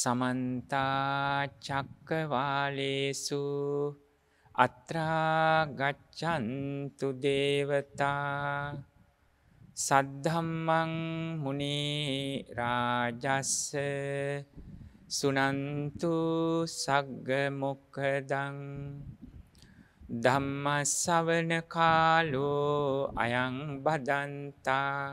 සමන්තාචක්කවාලේසු අත්‍රාගච්චන්තු දේවතා සද්ධම්මං මුණේ රාජස්ස සුනන්තු සග්ගමොක්කදං ධම්ම සවන කාලෝ අයං බදන්තා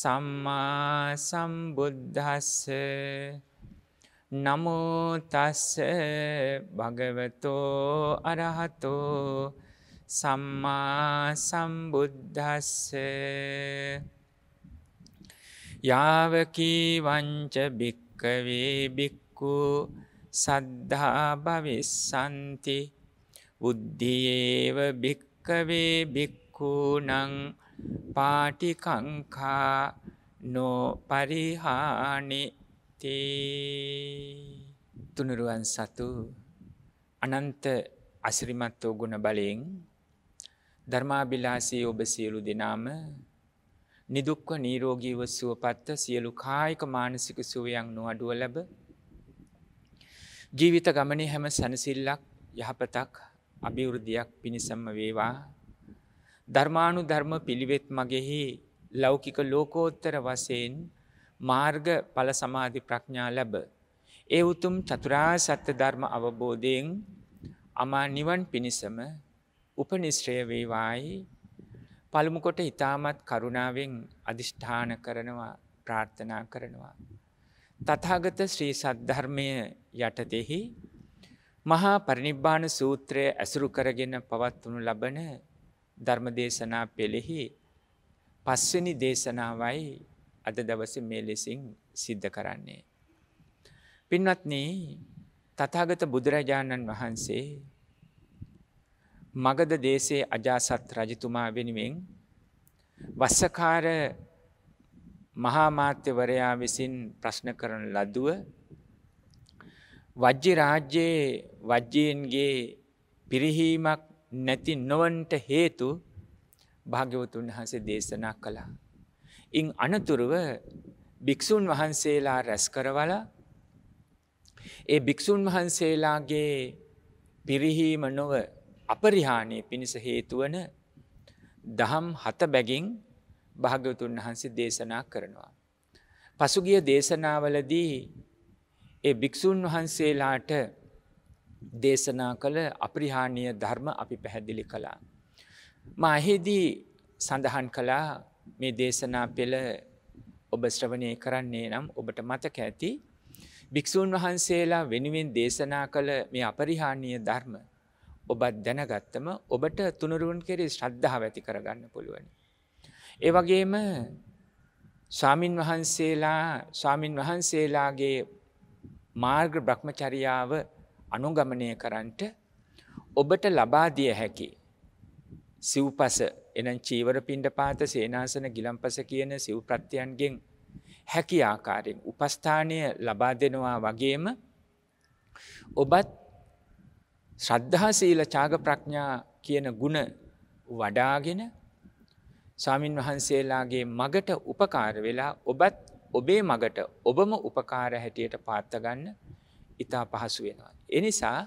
සම්මා සම්බුද්ධස්ස නමෝතස්ස භගවතෝ අරහතෝ සම්මා සම්බුද්ධස්ස යාවකී වංච භික්කවේ බික්කු සද්ධා භවිස්සන්ති බුද්ධියේව භික්කවේ බික්කූනං පාටිකංකා නොපරිහානිති තුනුරුවන් සතු අනන්ත අසිරිමත් වූ ගුණ බලයෙන් ධර්මාබිලාසී ඔබ සියලු දෙනාම නිදුක්ව නීරෝගීව සුවපත්ත සියලු කායික මානසික සුවයන් නොවඩුව ලැබ ජීවිත ගමනේ හැම සැනසිල්ලක් යහපතක් අභිවෘද්ධියක් පිණිසම්ම වේවා ධර්මානු ධර්ම පිළිවෙත් මගෙහි ලෞකික ලෝකෝත්තර වසයෙන් මාර්ග පල සමාධි ප්‍රඥා ලැබ. ඒ උතුම් චතුරා සත්‍ය ධර්ම අවබෝධයෙන් අමා නිවන් පිණිසම උපනිශ්‍රය වේවායි පළමුකොට ඉතාමත් කරුණාවෙන් අධිෂ්ඨාන කරනවා ප්‍රාර්ථනා කරනවා. තථාගත ශ්‍රී සද්ධර්මය යටතෙහි මහා පරිනිබ්බාන සූත්‍රය ඇසුරු කරගෙන පවත්වනු ලබන ධර්ම දේශනා පෙළෙහි පස්වෙනි දේශනාවයි අද දවස මේ ලෙසින් සිද්ධ කරන්නේ. පින්වත්න තතාගත බුදුරජාණන් වහන්සේ මගද දේශේ අජාසත් රජතුමා වෙනුවෙන් වස්සකාර මහාමාත්‍යවරයා විසින් ප්‍රශ්න කරන ලදුව වජ්‍ය රාජ්‍යයේ වජ්‍යයන්ගේ පිරිහීමක් නැති නොවන්ට හේතු භාග්‍යවතුන් වහන්සේ දේශනා කළා. ඉං අනතුරුව භික්‍ෂූන් වහන්සේලා රැස් කරවල ඒ භික්‍ෂූන් වහන්සේලාගේ පිරිහීම නොව අපරිහානය පිණිස හේතුවන දහම් හත බැගින් භාග්‍යවතුන් වහන්සේ දේශනා කරනවා. පසුගිය දේශනාවලදී ඒ භික්‍ෂූන් වහන්සේලාට දේශනා කළ අප්‍රහාණීය ධර්ම අපි පැහැදිලි කළා. මාහිදී සඳහන් කළා මේ දේශනා පෙළ ඔබ ශ්‍රවණය කරන්නේ නම් ඔබට මතක ඇති භික්‍ෂූන් වහන්සේලා වෙනුවෙන් දේශනා කළ මේ අපරිහාණීය ධර්ම ඔබත් දැනගත්තම ඔබට තුනරුවන් කෙරේ ශ්‍රද්ධාව ඇති කරගන්න පුළුවනි. ඒ වගේම ස්වාමින් වහන්සේලා ස්වාමින් වහන්සේලාගේ මාර්ග බ්‍රහ්මචරියාව අනුගමනය කරන්නට ඔබට ලබාදිය හැකි සිව්පස එනම් චීවර පින්ඩ පාත සේනාසන ගිලම්පස කියන සිව් ප්‍රත්‍යයන්ගෙන් හැකි ආකාරයෙන් උපස්ථානය ලබා දෙනවා වගේම ඔබත් ශ්‍රද්ධාසීල චාග ප්‍රඥා කියන ගුණ වඩාගෙන සාමීන් වහන්සේලාගේ මගට උපකාර වෙලා ඔබත් ඔබේ මගට ඔබම උපකාර හැටියට පාත්තගන්න ඉතා පහසු වෙනවා. එනිසා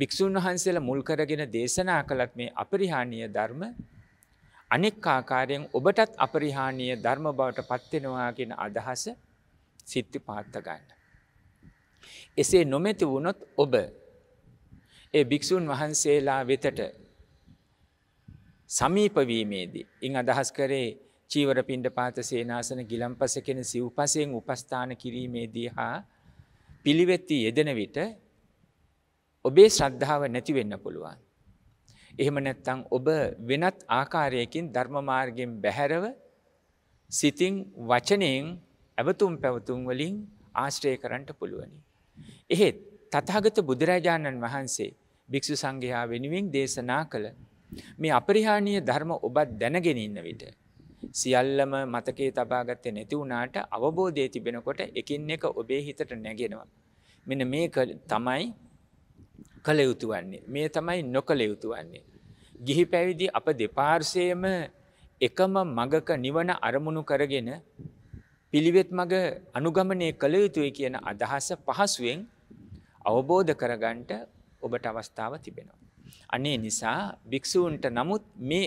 භික්‍ෂූන් වහන්සේල මුල් කරගෙන දේශනා කළත් මේ අපරිහානීය ධර්ම අනෙක් ආකාරයෙන් ඔබටත් අපරිහානීය ධර්ම බවට පත්වෙනවාගෙන අදහස සිත්ති පාත්තගන්න. එසේ නොමැති වුණොත් ඔබ ඒ භික්‍ෂූන් වහන්සේලා වෙතට සමීපවීමේදී. ඉං අදහස් කරේ චීවර පින්ඩ පාත සේනාසන ගිලම්පස කෙන සිව්පසයෙන් උපස්ථාන කිරීමේදී හා පිළිවෙත්ති යෙදෙන විට ඔබේ ශ්‍රද්ධාව නැතිවෙන්න පුළුවන්. එහෙම නැත්තං ඔබ වෙනත් ආකාරයකින් ධර්මමාර්ගෙන් බැහැරව සිතින් වචනයෙන් ඇවතුම් පැවතුම් වලින් ආශ්‍රය කරන්නට පුළුවනි. එහෙත් තතාගත බුදුරජාණන් වහන්සේ භික්‍ෂු සංඝයා වෙනුවෙන් දේශනා කළ මේ අපරිහානීය ධර්ම ඔබත් දැනගෙනඉන්න විට. සියල්ලම මතකයේ තබා ගත්තේ නැති වුණාට අවබෝධය තිබෙනකොට එකින් එක ඔබේ හිතට නැගෙනවා. මෙන්න මේ තමයි කළ යුතු වන්නේ. මේ තමයි නොකළ යුතු වන්නේ. ගිහි පැවිදි අප දෙපාර්ශයම එකම මගක නිවන අරමුණු කරගෙන පිළිවෙත් මග අනුගමනය කළ යුතුයි කියන අදහස පහසුවෙන් අවබෝධ කරගන්ට ඔබට අවස්ථාව තිබෙනවා. අනේ නිසා භික්‍ෂූන්ට නමුත් මේ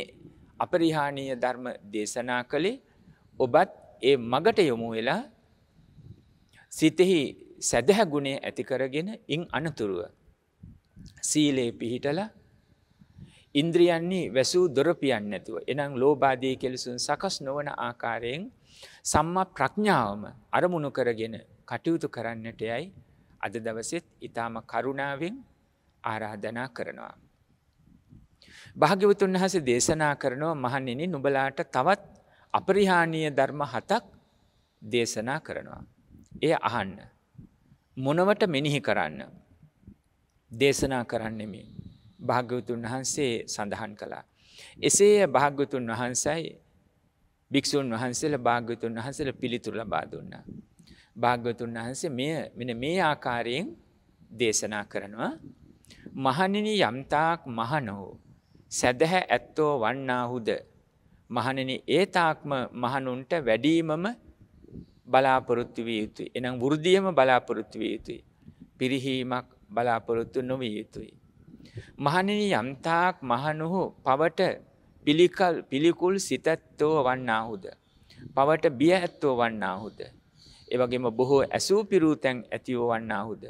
අපරිහානීය ධර්ම දේශනා කළේ ඔබත් ඒ මගට යොමු වෙලා සිතෙහි සැදැහැගුණේ ඇතිකරගෙන ඉන් අනතුරුව. සීලයේ පිහිටල ඉන්ද්‍රියන්නේ වැසූ දොරපියන් නැතුව එනම් ලෝබාදී කෙලසුන් සකස් නොවන ආකාරයෙන් සම්මා ප්‍රඥාවම අරමුණු කරගෙන කටයුතු කරන්නට යයි අද දවසෙත් ඉතාම කරුණාවෙන් ආරාධනා කරනවා. භාග්‍යවතුන් වහසේ දේශනා කරනවා මහන්නෙනි නුබලාට තවත් අපරිහානීය ධර්ම හතක් දේශනා කරනවා. එය අහන්න. මොනවට මෙනිහි කරන්න. දේශනා කරන්නෙමි. භාග්‍යවතුන් වහන්සේ සඳහන් කළා. එසේ භාග්‍යතුන් වහන්සයි භික්‍ෂූන් වහන්සේල භාග්‍යතුන් වහන්සේල පිළිතුර ලබා දුන්නා. භාග්‍යතුන් වහන්සේ මෙය මෙන මේ ආකාරයෙන් දේශනා කරනවා මහනිනි යම්තාක් මහනෝ සැදැහැ ඇත්තෝ වන්නාහුද. මහණෙන ඒතාක්ම මහනුන්ට වැඩීමම බලාපොරොත්තු විය යුතුයි. එනම් වෘද්ධියම බලාපොරොත්තු විය යුතුයි. පිරිහීමක් බලාපොරොත්තු නොවිය යුතුයි. මහණෙනි යම්තාක් මහනුහු පවට පිළිකල් පිළිකුල් සිතැත්තෝ වන්නාහුද. පවට බිය ඇත්තෝ වන්නාහුද. එවගේම බොහෝ ඇසූ පිරූතැන් ඇතිව වන්නාහුද.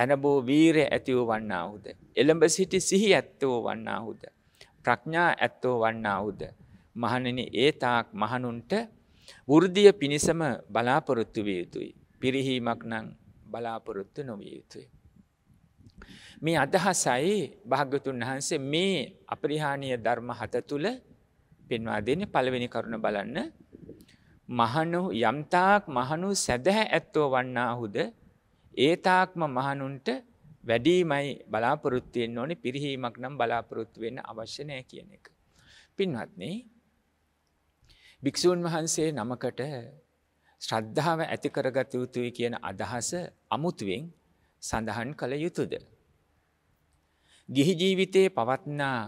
ඇනබෝ වීරය ඇතිව වන්නාහුද. එළඹ සිටි සිහි ඇත්තෝ වන්නාහුද. ප්‍රඥා ඇත්තෝ වන්නාවුද. මහණෙන ඒ තාක් මහනුන්ට වෘද්ධිය පිණිසම බලාපොරොත්තු විය යුතුයි. පිරිහීමක් නං බලාපොරොත්තු නොවිය යුතුයි. මේ අදහසයි භාග්‍යතුන් වහන්සේ මේ අපරිහානීය ධර්ම හත තුළ පෙන්වා දෙන පළවෙනි කරුණ බලන්න මහනු යම්තාක් මහනු සැදැහැ ඇත්තෝ වන්නාහුද ඒතාක්ම මහනුන්ට වැඩීමයි බලාපොරොත්තුවයෙන් ඕනේ පිරිහීමක් නම් බලාපොරොත්තු වෙන්න අවශ්‍ය නෑ කියන එක. පින්වත්න්නේ භික්‍ෂූන් වහන්සේ නමකට ශ්‍රද්ධාව ඇති කරගත යුතුයි කියන අදහස අමුතුවෙන් සඳහන් කළ යුතුද. ගිහි ජීවිතයේ පවත්නා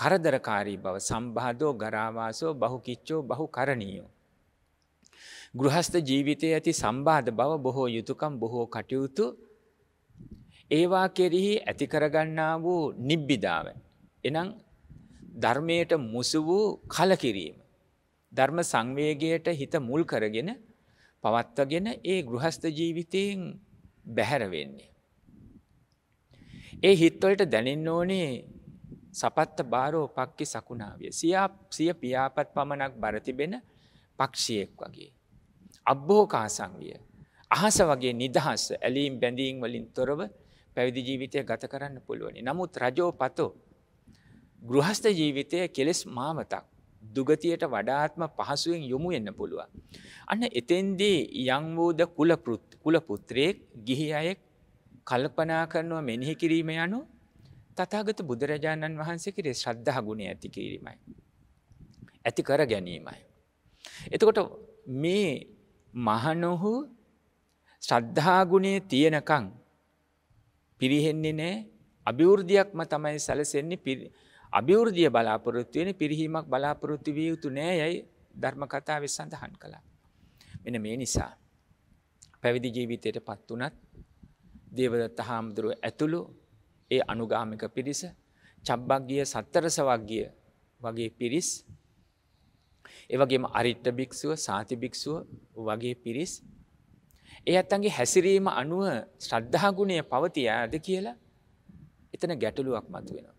කරදරකාරී බව සම්බාධෝ ගරාවාසෝ බහු කිච්චෝ බහු කරණීයෝ. ගෘහස්ත ජීවිතය ඇති සම්බාධ බව බොහෝ යුතුකම් බොහෝ කටයුතු ඒවා කෙරෙහි ඇති කරගන්නා වූ නිබ්බිදාව. එනම් ධර්මයට මුසු වූ කලකිරීම. ධර්ම සංවේගයට හිත මුල් කරගෙන පවත්වගෙන ඒ ගෘහස්ත ජීවිතයෙන් බැහැර වෙන්නේ. ඒ හිත්වලට දැනෙන්න ඕනේ සපත්ත බාරෝ පක්කි සකුණාවිය සියා සිය පියාපත් පමණක් බරතිබෙන පක්ෂියෙක් වගේ. අබ්බෝකාසංවිය අහස වගේ නිදහස් ඇලීම් බැඳීම් වලින් තොරව පැවිදි ජීවිතය ගත කරන්න පුළුවනි. නමුත් රජෝපතෝ ගෘහස්ත ජීවිතය කෙලෙස් මාමතක් දුගතියට වඩාත්ම පහසුවෙන් යොමු එන්න පුළුවන්. අන්න එතෙන්දී යංවෝද කුලපෘත් කුලපුත්‍රයෙක් ගිහි අයෙක් කල්පනා කරනවා මෙනෙහි කිරීම යනු තතාගත බුදුරජාණන් වහන්සේ කිරේ ශ්‍රද්ධහ ගුණය ඇති කිරීමයි. ඇති කර ගැනීමයි. එතකොට මේ මහනොහු ශ්‍රද්ධාගුණය තියෙනකං පිරිහෙන්නේ නෑ අභිවෘද්ධියක්ම තමයි සැලසෙන්නේ පිරි අභිවෘද්ධිය බලාපොරොත්තුවෙන පිරිහීමක් බලාපොරොත්තු විය යුතු නෑ යැයි ධර්ම කතාව සඳහන් කළා. මෙන මේ නිසා. පැවිදි ජීවිතයට පත් වනත් දේවදත්ත හාමුදුරුව ඇතුළු ඒ අනුගාමික පිරිස චබ්බක්ගිය සත්තරසවක්ගිය වගේ පිරිස් එවගේම අරිට්ට භික්ෂුව සාති භික්ෂුව වගේ පිරිස් ඒ ඇත්තන්ගේ හැසිරීම අනුව ශ්‍රද්ධාගුණය පවතිය ඇද කියලා එතන ගැටලුවක් මතු වෙනවා.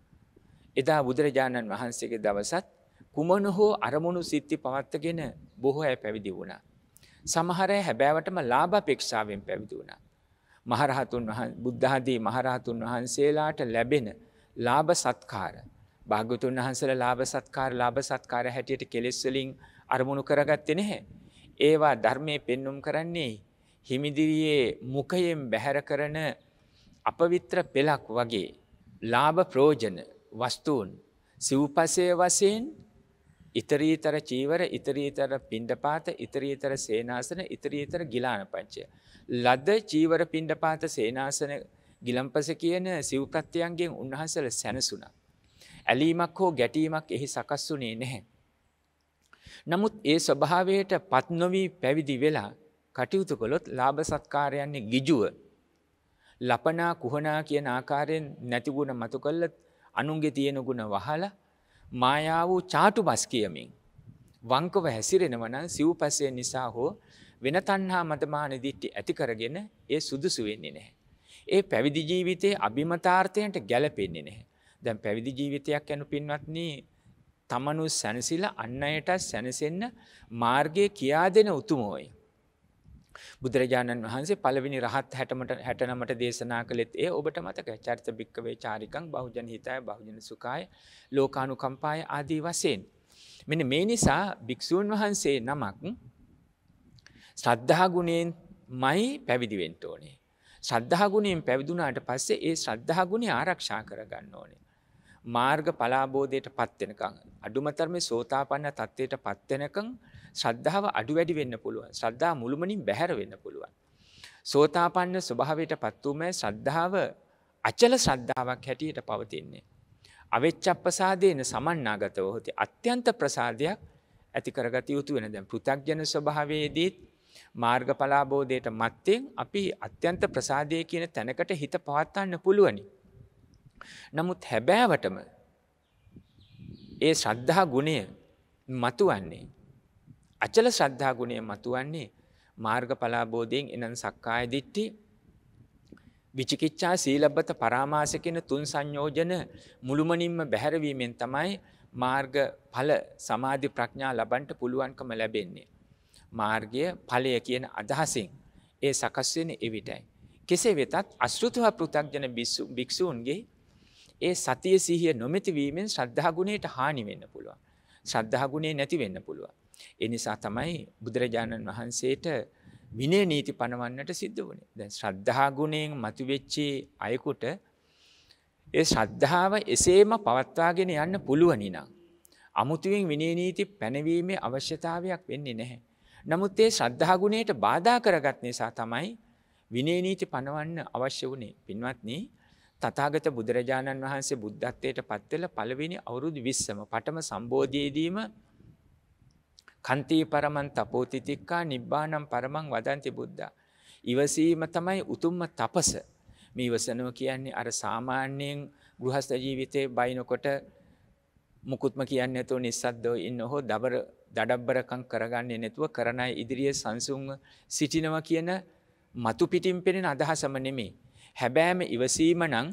එදා බුදුරජාණන් වහන්සේගේ දවසත් කුමන හෝ අරමුණු සිත්ති පවත්තගෙන බොහෝ ඇ පැවිදි වුණා. සමහරය හැබෑවටම ලාභපේක්ෂාවෙන් පැවිදි වුණා. මහරහතුන් බුද්ධාදී මහරහතුන් වහන්සේලාට ලැබෙන ලාභ සත්කාර භාගතුන් වහන්සල ලාභ සත්කාර ලාභ සත්කාර හැටියට කෙලෙස්වලින් අරමුණු කරගත්තෙනෙහැ. ඒවා ධර්මය පෙන්නුම් කරන්නේ හිමිදිරියේ මුකයෙන් බැහැර කරන අපවිත්‍ර පෙළක් වගේ ලාභ ප්‍රෝජන වස්තුූන් සිව්පසය වසයෙන් ඉතරීතර චීවර ඉතරීතර පිණ්ඩපාත ඉතරීතර සේනාසන ඉතරීතර ගිලාන පංචය. ලද චීවර පිණ්ඩපාත සේනාසන ගිලම්පස කියන සිව්ප්‍රත්තියන්ගෙන් උන්වහසල සැනසුන. ඇලීමක් හෝ ගැටීමක් එහි සකස් වුනේ නැහැ. නමුත් ඒ ස්වභාවයට පත්නොවී පැවිදි වෙලා කටයුතු කොළොත් ලාභ සත්කාරයන්නේ ගිජුව ලපනා කුහනා කියන ආකාරයෙන් නැතිගුණ මතු කල්ලත් අනුන්ගේ තියෙන ගුණ වහල මායා වූ චාටු බස් කියමින්. වංකව හැසිරෙනවනන් සිව් පැසය නිසා හෝ වෙන තන්හා මතමාන දිට්ටි ඇති කරගෙන ඒ සුදුසු වෙන්නේ නැහැ. ඒ පැවිදි ජීවිතයේ අභිමතාර්ථයට ගැලපෙන්නේ නැහැ. දැන් පැවිදි ජීවිතයක් යනු පින්වත්න්නේ තමනු සැනසිල අන්න අයට සැනසෙන්න මාර්ගය කියා දෙන උතුමෝයි. බුදුරජාණන් වහන්සේ පළවෙනි රහත් හැටමට හැටනමට දේශනා කළෙත් ඒ ඔබට මතක චරිත භික්කවේ චාරිකං බහුජන හිතය බහුජන සුකාය ලෝකානු කම්පාය ආදී වසයෙන්. මෙන මේ නිසා භික්‍ෂූන් වහන්සේ නමක් ශ්‍රද්ධාගුණයෙන් මයි පැවිදිවෙන්ට ඕනේ. ශ්‍රද්ධාගුණයෙන් පැවිදුනාට පස්සේ ඒ ශ්‍රද්ධාගුණේ ආරක්ෂා කරගන්න ඕනේ. මාර්ග පලාබෝධයට පත්වෙනකං. අඩුමතරම සෝතාපන්න තත්ත්වයට පත්වෙනකං ශ්‍රද්ධාව අඩු වැඩි වෙන්න පුළුවන් ශ්‍රද්ධා මුළුමනින් බැහැර වෙන්න පුළුවන්. සෝතාපන්න ස්වභාවයට පත්වූම ශ්‍රද්ධාව අචල ශ්‍රද්ධාවක් හැටියට පවතින්නේ. අවෙච්චප්පසාදයන සමන්නාගතව හොති අත්‍යන්ත ප්‍රසාධයක් ඇති කරගත යුතු වෙන දැන් පෘතක්ජන ස්වභාවයේදීත් මාර්ග පලාබෝධයට මත්තෙන් අපි අත්‍යන්ත ප්‍රසාදය කියන තැනකට හිත පවත්වන්න පුළුවනි. නමුත් හැබෑවටම ඒ ශ්‍රද්ධා ගුණය මතුවන්නේ අචල ශ්‍රද්ධා ගුණය මතුවන්නේ මාර්ග පලාබෝධයෙන් එනන් සක්කාය දිට්ටි විචිකිච්චා සීලබ්බත පරාමාස කෙන තුන් සංයෝජන මුළුමනින්ම බැහැරවීමෙන් තමයි මාර්ග පල සමාධි ප්‍රඥා ලබන්ට පුළුවන්කම ලැබෙන්නේ. මාර්ගය පලය කියන අදහසින් ඒ සකස්වෙන එවිටයි. කෙසේ වෙතත් අස්ෘතුව පෘතක්ජන භික්‍ෂූන්ගේ ඒ සතිය සිහිය නොමැතිවීමෙන් ශ්‍රද්ධාගුණයට හානිවෙන්න පුළුවන්. ශ්‍රද්ධාගුණේ නැතිවෙන්න පුළුවන්. එනිසා තමයි බුදුරජාණන් වහන්සේට විනය නීති පණවන්නට සිද්ධ වනේ දැ ශ්‍රද්ධාගුණයෙන් මතුවෙච්චේ අයකුට ඒ ශ්‍රද්ධාව එසේම පවත්වාගෙන යන්න පුළුවනිනම්. අමුතුවෙන් විනීනීති පැනවීමේ අවශ්‍යතාවයක් වෙන්නේ නැහැ. නමුත් ඒ ශ්‍රද්ධාගුණයට බාධා කරගත් නිසා තමයි විනේනීති පණවන්න අවශ්‍ය වනේ පින්වත්නි තතාගත බුදුරජාණන් වහන්සේ බුද්ධත්වයට පත්වෙල පළවෙනි අවුරුදු විස්සම පටම සම්බෝධයේදීම කන්තී පරමන් තපෝතිතික්කා නිබ්බානම් පරමං වදන්ති බුද්ධ. ඉවසීම තමයි උතුම්ම තපස මේ ඉවසනව කියන්නේ අර සාමාන්‍යයෙන් ගෘහස්ත ජීවිතය බයිනකොට මුකුත්ම කියන්න ඇතු නිසද්දෝ ඉන්න හෝ දබර දඩබ්බරකං කරගන්නේ නැතුව කරණයි ඉදිරිිය සංසුන් සිටිනව කියන මතු පිටිම් පෙනෙන අදහසම නෙමේ. හැබෑම ඉවසීම නං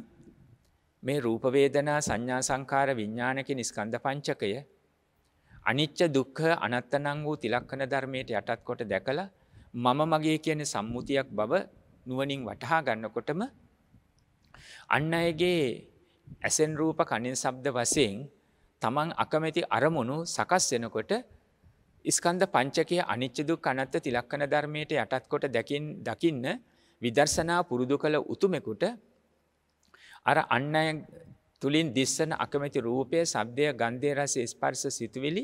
මේ රූපවේදනා සංඥා සංකාර විඤ්ඥානක නිස්කන්ධ පංචකය අනිච්ච දුක්ඛ අනත්තනං වූ තිලක්කන ධර්මයට යටත් කොට දැකලා මම මගේ කියන සම්මුතියක් බව නුවනින් වටහා ගන්නකොටම අන්න අයගේ ඇසෙන් රූප කණින් සබ්ද වසයෙන් තමන් අකමැති අරමුණු සකස් වෙනකොට ඉස්කන්ද පංචකය අනිච්චදු කනත්ත තිලක්කන ධර්මයට යටත් කොට දැකින් දකින්න විදර්ශනා පුරුදු කළ උතුමෙකුට අර අන්න තුළින් දිස්සන අකමැති රූපය සබ්දය ගන්ධය රස ස්පර්ස සිතුවෙලි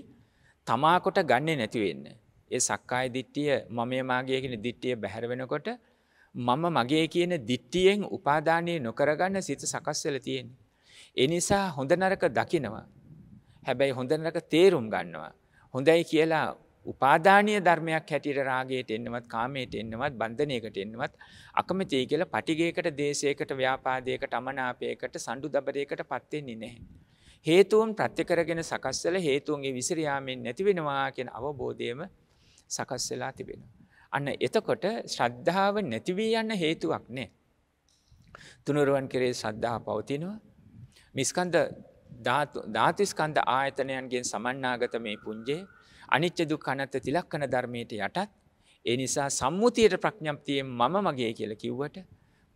තමාකොට ගන්නේ නැතිවෙන්න. ඒ සක්කාය දිට්ටිය මමය මාගේ කියෙන දිට්ටිය බැහැරවෙනකොට මම මගේ කියන දිට්ටියෙන් උපාධානය නොකරගන්න සිත සකස්වල තියෙන්. එනිසා හොඳ නරක දකිනවා. හැබැයි හොඳ නරක තේරුම් ගන්නවා. හොඳයි කියලා උපාධානය ධර්මයක් හැටියට රාගේට එන්නවත් කාමයට එන්නවත් බන්ධනයකට එන්නවත් අකමතියි කියල පටිගේකට දේශයකට ව්‍යාපාදයකට අමනාපයකට සඩු දබරයකට පත්වෙන්නේ නැහැ. හේතුවම් ප්‍රත්‍යකරගෙන සකස්සල හේතුවන්ගේ විසිරයාමෙන් නැතිවෙනවා කියෙන අවබෝධයම සකස් වෙලා තිබෙන. අන්න එතකොට ශ්‍රද්ධාව නැතිවී යන්න හේතුවක් නෑ. තුනුරුවන් කෙරේ ශ්‍රද්ධා පවතිනවා. මිස්කන්ද ධාතිස්කන්ද ආයතනයන්ගෙන් සමන්නාගත මේ පුංජේ අනිච්ච දුක් අනත්ත තිලක්කන ධර්මයට යටත් ඒ නිසා සම්මුතියට ප්‍රඥප්තියෙන් මම මගේ කියල කිව්වට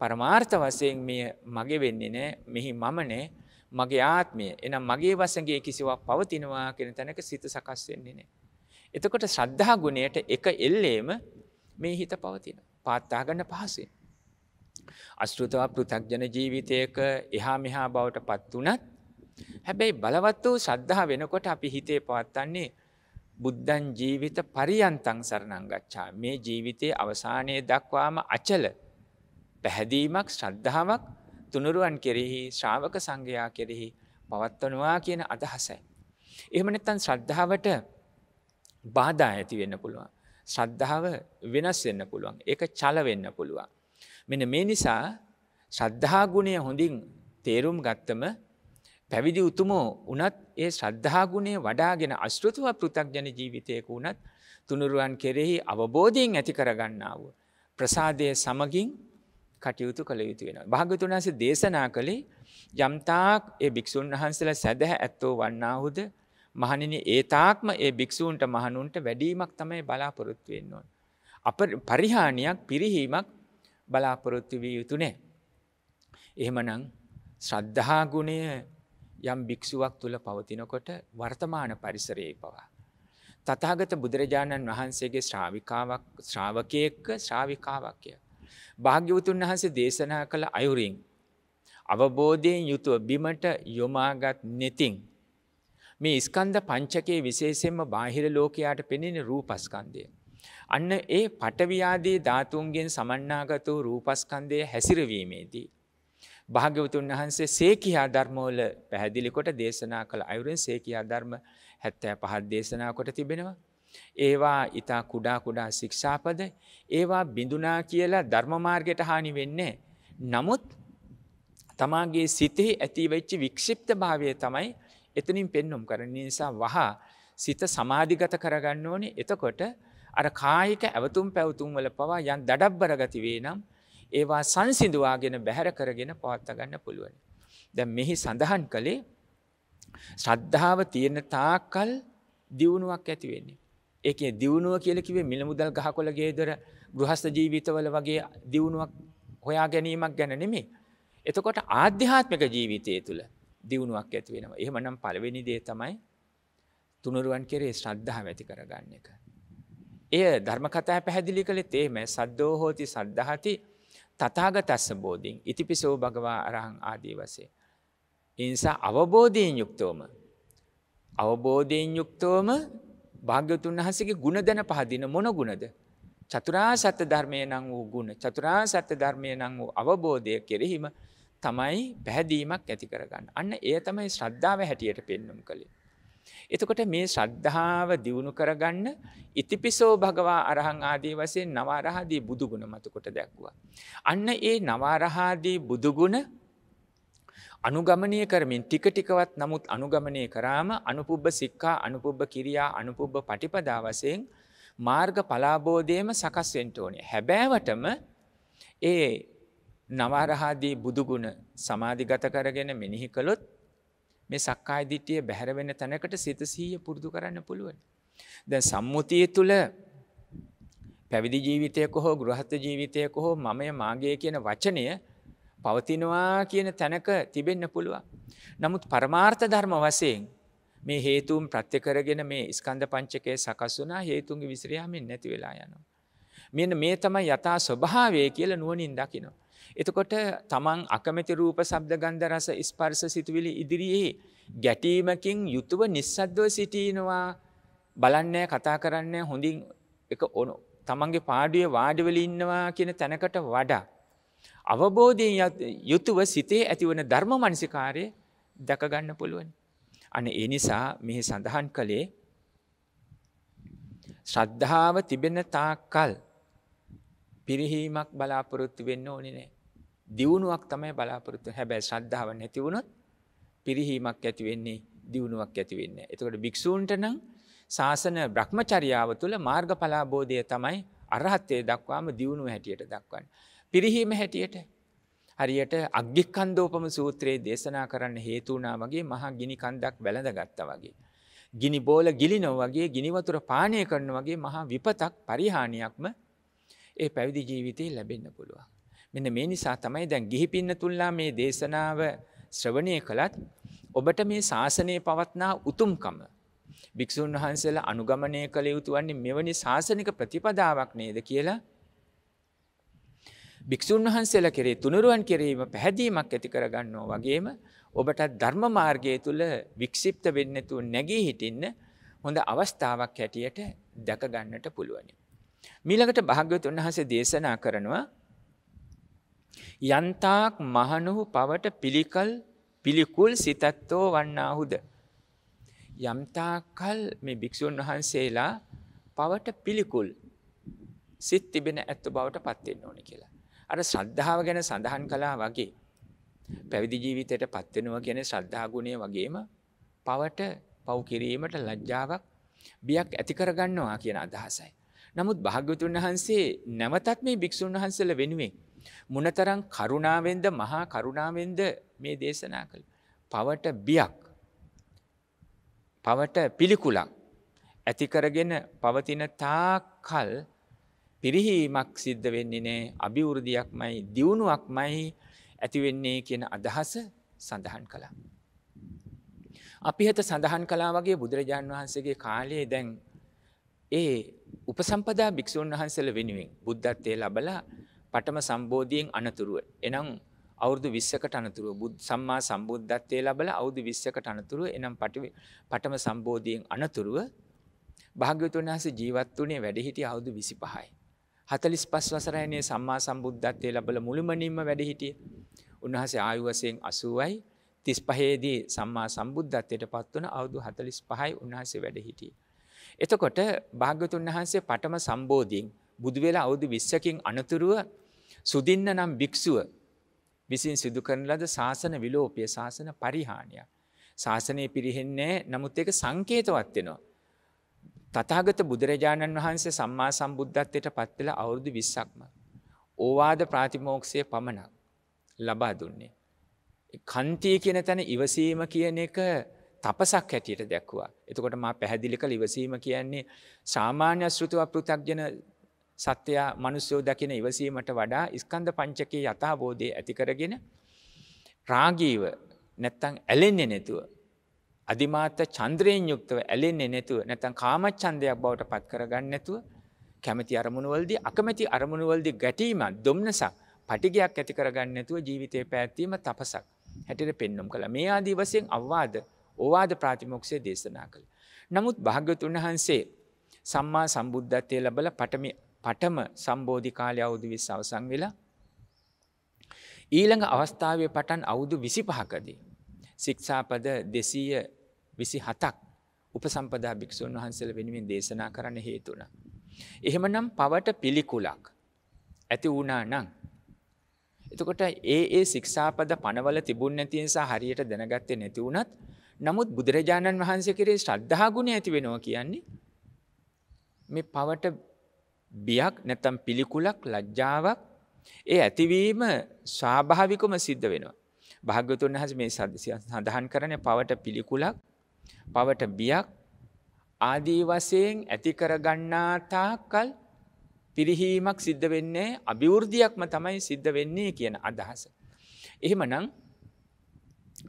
පරමාර්ථ වසයෙන් මෙය මගේ වෙන්නේ නෑ මෙහි මම නෑ මගේ ආත්මය එනම් මගේ වසගේ කිසිවක් පවතිනවා කෙන තැනක සිත සකස් වෙන්නේ නෑ. එතකොට ශ්‍රද්ධා ගුණයට එක එල්ලේම මේ හිත පවතින පාත්තාගන්න පහසේ. අස්ෘතව පෘතක්ජන ජීවිතයක එහා මෙහා බවට පත් වනත් හැබැයි බලවත් වූ ශ්‍රද්ධා වෙනකොට අපි හිතේ පවත්වන්නේ බුද්ධන් ජීවිත පරියන්තං සරණංගච්ඡා මේ ජීවිතයේ අවසානයේ දක්වාම අචල පැහැදීමක් ශ්‍රද්ධාවක් තුනුරුවන් කෙරෙහි ශ්‍රාවක සංඝයා කෙරෙහි පවත්වනවා කියන අදහසයි. එහෙම නැත්තන් ශ්‍රද්ධාවට බාධා ඇති වෙන්න පුළුවන්. ශ්‍රද්ධාව වෙනස් වෙන්න පුළුවන් ඒක චල වෙන්න පුළුවන්. මෙන මේ නිසා ශ්‍රද්ධාගුණය හොඳින් තේරුම් ගත්තම පැවිදි උතුමෝ උනත් ඒ ශ්‍රද්ධාගුණය වඩාගෙන අස්ෘතුව පෘතක්ජන ජීවිතයක වුණත් තුනුරුවන් කෙරෙහි අවබෝධයෙන් ඇති කරගන්නාව. ප්‍රසාදය සමගින් කටයුතු කළ යුතු වෙන. භාගතුනාස දේශනා කළේ යම්තාක් ඒ භික්‍ෂූන් වහන්සල සැදැහ ඇත්තෝ වන්නාහුද මහනිනි ඒතාක්ම ඒ භික්‍ෂූන්ට මහනුන්ට වැඩීමක් තමයි බලාපොරොත්තුවෙන්න ඕන්. අප පරිහානියක් පිරිහීමක් බලාපොරොත්තු වී යුතු නෑ. එහෙමනං ශ්‍රද්ධාගුණය යම් භික්ෂුවක් තුළ පවතිනකොට වර්තමාන පරිසරයේ පවා. තතාගත බුදුරජාණන් වහන්සේගේ ශ්‍රාවිකාවක් ශ්‍රාවකයෙක්ක ශ්‍රාවිකාවක්ය. භාග්‍යවතුන් වහන්සේ දේශනා කළ අයුරින්. අවබෝධයෙන් යුතුව බිමට යොමාගත් නෙතින්. මේ ඉස්කන්ද පංචකයේ විශේෂෙන්ම බාහිර ලෝකයාට පෙනෙන රූපස්කන්දය. අන්න ඒ පටවියාදී ධාතුන්ගෙන් සමන්නාගත වූ රූපස්කන්දය හැසිරවීමේදී. භාග්‍යවතුන් වහන්සේ සේකයා ධර්මෝල පැහැදිලිකොට දේශනා කළ අයුරෙන් සේකයා ධර්ම හැත්තෑ පහත් දේශනා කොට තිබෙනවා. ඒවා ඉතා කුඩා කුඩා ශික්ෂාපද ඒවා බිඳුනා කියලා ධර්මමාර්ගයට හානි වෙන්නේ. නමුත් තමාගේ සිතෙහි ඇතිවෙච්චි වික්ෂිප්ත භාවය තමයි එතනින් පෙන්නුම් කරන නිසා වහා සිත සමාධිගත කරගන්න ඕනේ එතකොට අර කායික ඇවතුම් පැවතුම් වල පවා යන් දඩබ්බරගති වේ නම් ඒවා සංසිඳවාගෙන බැහැර කරගෙන පවත්තගන්න පුළුවන්. දැ මෙහි සඳහන් කළේ ශ්‍රද්ධාව තියෙන තාකල් දියුණුවක් ඇතිවෙන්නේ. ඒක දියුණුව කියලකිවේ මිල මුදල් ගහ කොළ ගේදර ගෘහස්ත ජීවිතවල වගේ දියුණුවක් හොයා ගැනීමක් ගැන නෙමේ. එතකොට ආධ්‍යාත්මක ජීවිතය තුළ දියුණුවක් ඇති වෙනවා එහමනම් පලවෙනි දේ තමයි තුනරුවන් කෙරේ ශ්‍රද්ධහ වැති කරගන්න එක. එය ධර්මකතා පැහැදිලි කළ තේම සද්දෝහෝති සද්ධහති තතාගතස්ස බෝධීන් ඉතිපිසෝ භගවා අරහං ආදී වසේ. ඉනිසා අවබෝධයෙන් යුක්තෝම. අවබෝධයෙන් යුක්තෝම භාග්‍යතුන් වහසගේ ගුණ දැන පහදින මොන ගුණද. චතුරා සත්‍ය ධර්මය නං වූ ගුණ චතුරා සත්‍ය ධර්මය නං වූ අවබෝධය කෙරෙහිම තමයි පැහැදීමක් ඇති කරගන්න. අන්න ඒ තමයි ශ්‍රද්ධාව හැටියට පෙන්නුම් කළේ. එතකොට මේ ශ්‍රද්ධාව දියුණු කරගන්න ඉතිපිසෝ භගවා අරහං ආදී වසයෙන් නවාරහාදී බුදුගුණ මතකොට දැක්වා. අන්න ඒ නවාරහාදී බුදුගුණ අනුගමනය කරමින් ටික ටිකවත් නමුත් අනුගමනය කරාම අනුපුබ්බ සික්කා අනුපුබ්බ කිරියා අනුපුබ්බ පටිපදා වසයෙන් මාර්ග පලාබෝධයම සකස්වෙන්ට ඕනේ. හැබෑවටම ඒ නවාරහාදී බුදුගුණ සමාධිගත කරගෙන මෙනිහි කළොත් මේ සක්කාය දිට්ටිය බැහැර වෙන තැනකට සිතසීය පුරුදු කරන්න පුළුවන්. ද සම්මුතිය තුළ පැවිදි ජීවිතයක හෝ ගෘහත්ත ජීවිතයක හෝ මමය මාගේ කියන වචනය පවතිනවා කියන තැනක තිබෙන්න පුළුවන්. නමුත් පරමාර්ථ ධර්ම වසයෙන් මේ හේතුම් ප්‍රත්්‍යකරගෙන මේ ස්කන්ධ පංචකය සකස් වනා හේතුන්ගේ විසිරයාමෙන් නැති වෙලා යනවා. මෙන්න මේ තමයි යථා ස්වභාවය කියල නුවනින් දකිනවා. එතකොට තමන් අකමැති රූප සබ්ද ගන්ධ රස ස්පර්ශ සිතුවිලි ඉදිරියේ ගැටීමකින් යුතුව නිස්සද්දව සිටිනවා බලන්නේ කතා කරන්නේ හොඳින් එක ඕන තමන්ගේ පාඩුවේ වාඩිවෙල ඉන්නවා කියන තැනකට වඩා අවබෝධයෙන් යුතුව සිතේ ඇතිවන ධර්ම මනසිකාරය දැක ගන්න පුළුවන්. අනේ ඒ නිසා මෙහි සඳහන් කළේ ශ්‍රද්ධාව තිබෙන තාක්කල් පිරිහීමක් බලාපොරොත්තු වෙන්න ඕනේ නැහැ. දියුණුවක් තමයි බලාපොරොත්තු හැබැයි ශ්‍රද්ධාව නැතිවුණොත් පිරිහීමක් ඇතිවෙන්නේ දියුණුවක් ඇතිවෙන්න. එතකට භික්‍ෂූන්ට නං ශාසන බ්‍රහ්මචරියාව තුළ මාර්ග පලාබෝධය තමයි අරහත්තේ දක්වාම දියුණු හැටියට දක්වන්න. පිරිහීම හැටියට හරියට අග්‍යික්කන්දෝපම සූත්‍රයේ දේශනා කරන්න හේතුනා වගේ මහා ගිනි කන්දක් වැළඳගත්ත වගේ. ගිනි බෝල ගිලිනො වගේ ගිනිවතුර පානය කරන වගේ මහා විපතක් පරිහානියක්ම ඒ පැවිදි ජීවිතය ලැබෙන්න පුළුවන්. මෙන්න මේ නිසා තමයි දැන් ගිහිපින්න තුල්ලා මේ දේශනාව ශ්‍රවණය කළත් ඔබට මේ ශාසනය පවත්නා උතුම්කම භික්‍ෂූන් වහන්සේලා අනුගමනය කළ යුතු වන්නේ මෙවැනි ශාසනික ප්‍රතිපදාවක් නේද කියලා භික්‍ෂූන් වහන්සේලා කෙරේ තුනරුවන් කිරීම පැහැදීමක් ඇති කරගන්නෝ වගේම ඔබටත් ධර්ම මාර්ගය තුළ වික්ෂිප්ත වෙන්නතු නැගී හිටින්න හොඳ අවස්ථාවක් හැටියට දැකගන්නට පුළුවනි. මීළඟට භාග්‍යවත් උන්වහසේ දේශනා කරනවා යන්තාක් මහනුහු පවට පිළිකල් පිළිකුල් සිතත්තෝ වන්නාහුද. යම්තාකල් මේ භික්‍ෂූන් වහන්සේලා පවට පිළිකුල් සිත් තිබෙන ඇත්ත බවට පත්වෙන්න ඕන කියලා. අර ශ්‍රද්ධාව ගැන සඳහන් කලා වගේ. පැවිදි ජීවිතයට පත්වෙනවා ගැන ශ්‍රද්ධාගුණය වගේම පවට පව් කිරීමට ලජ්ජාවක් බියක් ඇතිකරගන්නවා කියන අදහසයි. නමුත් භාග්‍යතුන් වහන්සේ නැවතත් මේ භික්‍ෂූන් වහන්සල වෙනුවෙන් මොනතරං කරුණාවෙන්ද මහා කරුණාවෙන්ද මේ දේශනා කළ. පවට බියක් පවට පිළිකුලක් ඇතිකරගෙන පවතින තාකල් පිරිහීමක් සිද්ධ වෙන්නේ නෑ අභිවෘධයක් මයි දියුණුවක් මයි ඇතිවෙන්නේ කියන අදහස සඳහන් කළා. අපි හත සඳහන් කලා වගේ බුදුරජාණන් වහන්සේගේ කාලයේ දැන් ඒ උපසම්පදා භික්‍ෂූන් වහන්සල වෙනුවෙන් බුද්ධත්වය ලබලා පටම සම්බෝධියෙන් අනතුරුව. එනම් අවුදු විස්සකට අනතුරුව බුද් සම්මා සම්බුද්ධත්වය ලබල අවුදු විස්සකට අනතුරුව එනම් පටි පටම සම්බෝධියෙන් අනතුරුව භාග්‍යතුන් වහස ජීවත්වනේ වැඩහිටි අවුදු විසි පහයි. හතලිස් පස් වසරයනය සම්මා සම්බුද්ධත්වය ලබල මුළුමනින්ම වැඩහිටිය. උන්වහසේ ආයුවසයෙන් අසුවයි තිස් පහේදී සම්මා සම්බුද්ධත්වයට පත්වන අවුදු හතලිස් පහයි උන්හසේ වැඩහිටිය. එතකොට භාග්‍යතුන් වහන්සේ පටම සම්බෝධීන් බුදුවෙලා අවුදු විශ්සකින් අනතුරුව සුදින්න නම් භික්‍ෂුව විසින් සිදු කරන ලද ශාසන විලෝපය ශාසන පරිහානිය. ශාසනය පිරිහෙන්නේ නමුත් එක සංකේතවත් වෙනවා. තතාගත බුදුරජාණන් වහන්සේ සම්මා සම්බුද්ධත්වයට පත්වෙල අවුරුදු විශ්සක්ම. ඕවාද ප්‍රාතිමෝක්ෂය පමණක් ලබා දුන්නේ. කන්තිය කියන තැන ඉවසීම කියන එක තපසක් හැටියට දැක්වා. එතකොට මා පැහැදිලි කළ ඉවසීම කියන්නේ සාමාන්‍ය ශෘතුව පෘතක්ජන සත්‍යයා මනුස්්‍යයෝ දකින ඉවසීමට වඩා ඉස්කන්ධ පංචකයේ යථාබෝධය ඇතිකරගෙන රාගීව නැත්තං ඇලෙන්නේ නැතුව. අධිමාත චන්ද්‍රයෙන් යුක්තව ඇලෙන්නේ නැතුව නැතන් කාමච්චන්දයක් බවට පත් කරගන්න නැතුව කැමති අරමුණුවල්දි අකමැති අරමුණුවල්දි ගැටීම දුම්නසක් පටිගයක් ඇති කරගන්න නැතුව ජීවිතය පැත්වීම තපසක් හැටිට පෙන්නුම් කළ මේ ආදී වසයෙන් අවවාද ඕවාද ප්‍රාතිමොක්ෂය දේශනා කළ. නමුත් භාග්‍යතුන් වහන්සේ සම්මා සම්බුද්ධත්වය ලබල පටමි පටම සම්බෝධි කාලය අවුදු විස් අවසං වෙලා ඊළඟ අවස්ථාවය පටන් අවුදු විසි පහකදී. සික්ෂාපද දෙසීය විසි හතක් උපසම්පදා භික්‍ෂූන් වහන්සල වෙනුවෙන් දේශනා කරන්න හේතුන. එහෙමනම් පවට පිළිකුලක් ඇති වුණා නං. එතකොට ඒ ඒ සික්ෂාපද පනවල තිබුණ නැතිනිසා හරියට දැනගත්තේ නැතිවුණත් නමුත් බුදුරජාණන් වහන්සේ කරේ ශ්‍රද්ධාගුණ ඇති වෙනවා කියන්නේ මේ පවට බියක් නැත්තම් පිළිකුලක් ලජ්ජාවක් ඒ ඇතිවීම ස්වාභාවිකම සිද්ධ වෙනවා. භාග්‍යතුන් වහස මේ සඳහන් කරන පවට පිළිකුලක් පවට බියක් ආදී වසයෙන් ඇතිකරගන්නා තාකල් පිරිහීමක් සිද්ධ වෙන්නේ අභිවෘද්ධියක්ම තමයි සිද්ධ වෙන්නේ කියන අදහස. එහෙමනම්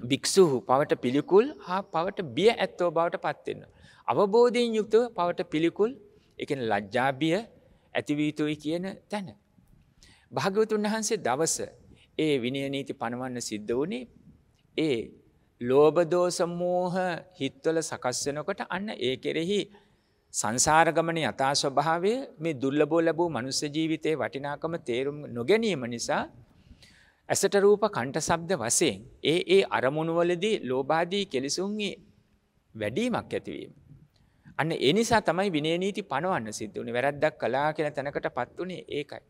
භික්‍ෂූහු පවට පිළිකුල් හා පවට බිය ඇත්තෝ බවට පත්වෙන්න. අවබෝධයෙන් යුක්තව පවට පිළිකුල් එක ලජ්ජාබිය ඇතිවීතුයි කියන තැන. භාගවතුන් වහන්සේ දවස ඒ විනියනීති පණවන්න සිද්ධ වනේ ඒ ලෝබදෝසමෝහ හිත්වල සකස්වනකොට අන්න ඒ කෙරෙහි සංසාරගමන යථා ස්වභාවය මේ දුල්ලබෝ ලැබූ මනුස්ස ජීවිතය වටිනාකම තේරුම් නොගැනීම නිසා ඇසට රූප කණ්ට සබ්ද වසයෙන් ඒ ඒ අරමුණුවලදී ලෝබාදී කෙලිසුන්ගේ වැඩීමක් ඇතිවීම. අන්න එනිසා තමයි විනේ නීති පනවන්න සිද්ධ වනි වැරද්දක් කලා කියෙන තැනකට පත් වනේ ඒකයි.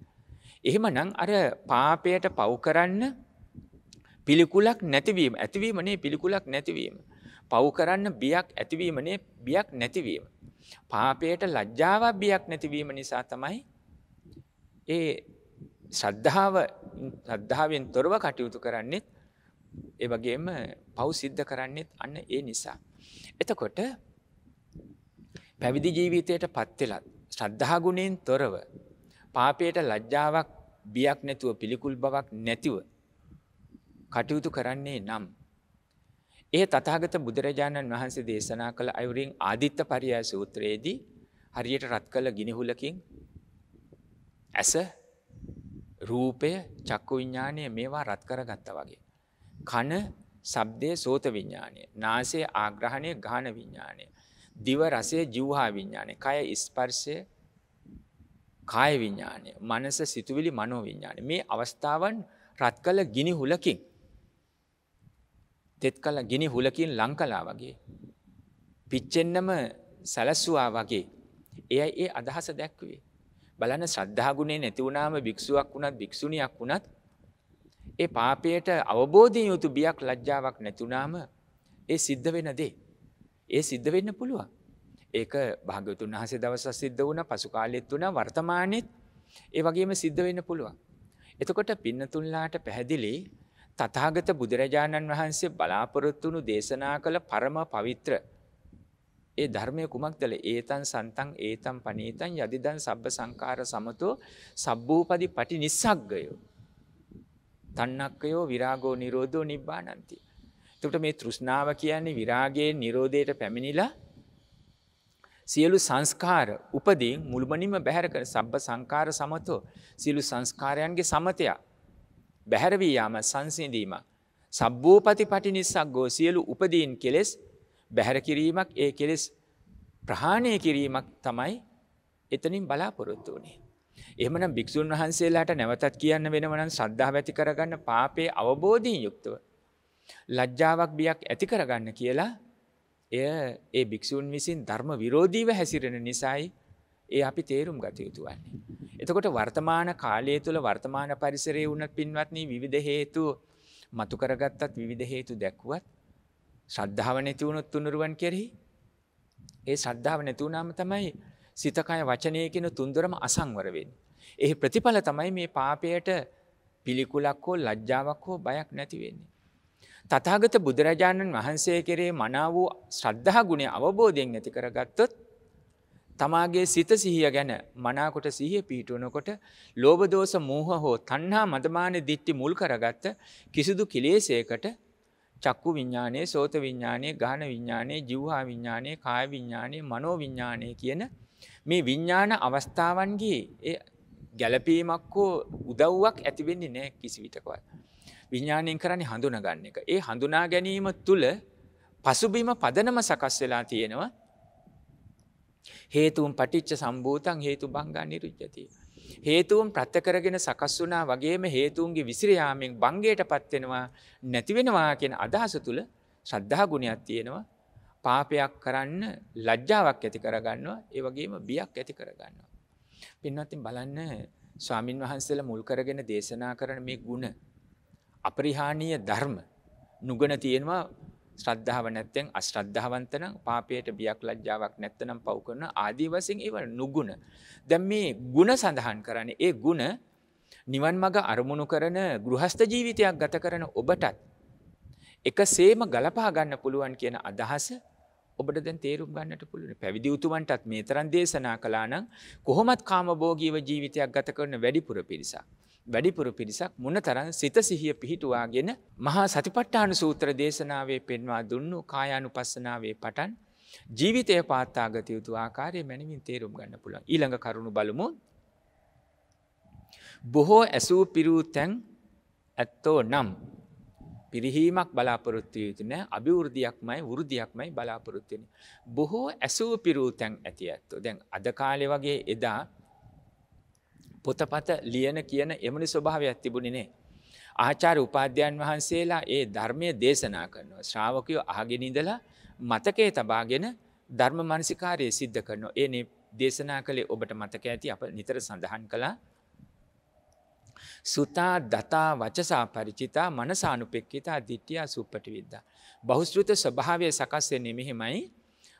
එහෙම නං අර පාපයට පව් කරන්න පිළිකුලක් නැතිවීම ඇතිවීමනේ පිළිකුලක් නැතිවීම. පව් කරන්න බියක් ඇතිවීමනේ බියක් නැතිවීම. පාපයට ලජ්ජාව බියක් නැතිවීම නිසා තමයි ඒ ශ්‍රද්ධාව ශ්‍රද්ධාවෙන් තොරව කටයුතු කරන්නෙත් ඒවගේම පව් සිද්ධ කරන්නෙත් අන්න ඒ නිසා. එතකොට පැවිදි ජීවිතයට පත්වෙලත් ශ්‍රද්ධාගුණයෙන් තොරව පාපයට ලජ්ජාවක් බියක් නැතුව පිළිකුල් බවක් නැතිව කටයුතු කරන්නේ නම්. ඒ තතාගත බුදුරජාණන් වහන්සේ දේශනා කළ අයුරින් ආධිත්ත පරියා සූත්‍රයේදී හරියට රත් කළ ගිනිහුලකින් ඇස රූපය චක්කු විඤ්ඥානය මේවා රත් කර ගත්ත වගේ. කන සබ්දය සෝත විඤ්ඥානය නාසේ ආග්‍රහණය ගාන විඤ්ඥානය දිව රසය ජීවහා විඤ්ඥානය කය ස්පර්ශය කාය විඤ්ඥානය මනස සිතුවිලි මනෝ විඤ්ඥානය මේ අවස්ථාවන් රත් කල ගිනි හුලකින් තෙත් කල ගිනි හුලකින් ලංකලා වගේ පිච්චෙන්නම සැලස්වා වගේ එයයි ඒ අදහස දැක්වේ බලන ශ්‍රද්ධාගුණේ නැතිවුණාම භික්ෂුවක් වුණත් භික්‍ෂුණයක් වුණත් ඒ පාපයට අවබෝධී යුතු බියක් ලජ්ජාවක් නැතුනාම ඒ සිද්ධ වෙන දේ ඒ සිද්ධ වෙන්න පුළුවන්. ඒක භාගතුන් වහසේ දවස සිද්ධ වුණ පසුකාලෙත් වුණ වර්තමානෙත් ඒ වගේම සිද්ධ වෙන්න පුළුවන්. එතකොට පින්නතුල්ලාට පැහැදිලි තතාගත බුදුරජාණන් වහන්සේ බලාපොරොත්තුණු දේශනා කළ පරම පවිත්‍ර. ඒ ධර්මය කුමක්දල ඒතන් සන්තන් ඒතම් පනීතන් යදිදන් සබ්බ සංකාර සමතෝ සබ්බූපදි පටි නිසක්ගයෝ. තන්නක්කයෝ විරාගෝ නිරෝධෝ නිබ්බානන්තිය. එතකොට මේ තෘෂ්ණාව කියන්නේ විරාගයේ නිරෝධයට පැමිණිලා සියලු සංස්කාර උපදින් මුළුමනින්ම බැහැර කර සබ්බ සංකාර සමතෝ සියලු සංස්කාරයන්ගේ සමතයක් බැහැරවී යාම සංසිඳීම සබ්බෝපති පටි නිසක්ගෝ සියලු උපදීන් කෙලෙස් බැහැර කිරීමක් ඒ කෙලෙස් ප්‍රහාණය කිරීමක් තමයි එතනින් බලාපොරොත්තු වනේ. එමන භික්‍ෂූන් වහන්සේලාට නැවතත් කියන්න වෙනවනන් සද්ධා වැති කරගන්න පාපේ අවබෝධී යුක්තව ලජ්ජාවක් බියක් ඇති කරගන්න කියලා එය ඒ භික්‍ෂූන් විසින් ධර්ම විරෝධීව හැසිරෙන නිසයි ඒ අපි තේරුම් ගතයුතු වන්නේ. එතකොට වර්තමාන කාලය තුළ වර්තමාන පරිසරය වුණත් පින්වත්නී විධ හේතු මතුකරගත්තත් විධ හේතු දැක්වත් ශ්‍රද්ධාව නැතිවුණොත් තුනරුවන් කෙරෙහි ඒ ශ්‍රද්ධාව නැතිවනාම තමයි සිතකය වචනයකෙන තුන්දරම අසංවරවෙන්. එහි ප්‍රතිඵල තමයි මේ පාපයට පිළිකුලක් හෝ ලජ්ජාවක් හෝ බයක් නැතිවෙන්නේ. තතාගත බුදුරජාණන් වහන්සේ කෙරේ මනා වූ ශ්‍රද්ධහ ගුණය අවබෝධයෙන් ඇති කරගත්තොත් තමාගේ සිත සිහිය ගැන මනාකොට සිහිය පිහිටුවනකොට ලෝබදෝස මූහ හෝ තන්හා මදමාන දිට්ටි මුල් කරගත්ත කිසිදු කිලේසයකට චක්කු විඤ්ඥානයේ සෝත විඤ්ඥානයේ ගාන විඤ්ඥානයේ ජිව්හා විඤ්ඥානයේ කාය විඤ්ඥානයේ මනෝ විඤ්ඥානය කියන මේ විඤ්ඥාන අවස්ථාවන්ගේ ගැලපීමක් හෝ උදව්වක් ඇතිවෙන්නේ නෑ කිසිවිටකවත්. විඤ්ඥාණයෙන් කරන්නේ හඳුන ගන්න එක. ඒ හඳුනා ගැනීම තුළ පසුබීම පදනම සකස් වෙලා තියෙනවා හේතුවම් පටිච්ච සම්බූතන් හේතු බංගා නිරුජ්ජති. හේතුවම් ප්‍රත්තකරගෙන සකස් වනා වගේම හේතුවන්ගේ විසිරයාමෙන් බංගේට පත්වෙනවා නැතිවෙනවා කියෙන අදහස තුළ ශ්‍රද්ධා ගුණයක් තියෙනවා පාපයක් කරන්න ලජ්ජාවක් ඇති කරගන්නවා ඒ වගේම බියක් ඇති කරගන්නවා. පින්වත්තින් බලන්න ස්වාමින් වහන්සේල මුල් කරගෙන දේශනා කරන මේ ගුණ අපරිහානීය ධර්ම නුගන තියෙනවා ශ්‍රද්ධාව නැත්තෙන් අශ්‍රද්ධාවන්තන පාපයට බියක් ලජ්ජාවක් නැත්තනම් පව් කරන ආදී වසින් ඒව නුගුණ. දැම් මේ ගුණ සඳහන් කරන්නේ ඒ ගුණ නිවන් මඟ අරමුණු කරන ගෘහස්ත ජීවිතයක් ගත කරන ඔබටත් එක සේම ගලපා ගන්න පුළුවන් කියන අදහස ඔබට දැන් තේරුම් ගන්නට පුළුවන් පැවිදි උතුමන්ටත් මේ තරන් දේශනා කලා නම් කොහොමත් කාමභෝගීව ජීවිතයක් ගත කරන වැඩිපුර පිරිසක්. වැඩිපුර පිරිසක් මොන තරන් සිත සිහිය පිහිටුවාගෙන මහා සතිපට්ඨාන සූත්‍ර දේශනාවේ පෙන්වා දුන්නු කායානු පස්සනාවේ පටන් ජීවිතය පාත්තාගතයුතු ආකාරය මැනවින් තේරුම් ගන්න පුළන් ඊළඟ කරුණු බලමු බොහෝ ඇසූ පිරූ තැන් ඇත්තෝ නම් පිරිහීමක් බලාපොරොත්තු යුතු නෑ අභිවෘධියක්මයි වෘධියක්මයි බලාපොරොත්තුවෙන. බොහෝ ඇසූ පිරූ තැන් ඇති ඇත්තු දැන් අද කාලෙ වගේ එදා පොතපත ලියන කියන එමනි ස්වභාවයක් තිබුණිනේ. ආචාර උපාධ්‍යයන් වහන්සේලා ඒ ධර්මය දේශනා කරනවා. ශ්‍රාවකයෝ අහගෙනනිදලා මතකය තබාගෙන ධර්ම මනසිකාරය සිද්ධ කරනවා. ඒ දේශනා කළේ ඔබට මතක ඇති අප නිතර සඳහන් කලා සුතා දතා වචසා පරිචිතා මනසානුපෙක්කිතා දිට්ටියා සුප්පටි විද්දා. බහුස්ෘත ස්වභාවය සකස්වෙන්නේ මෙහෙමයි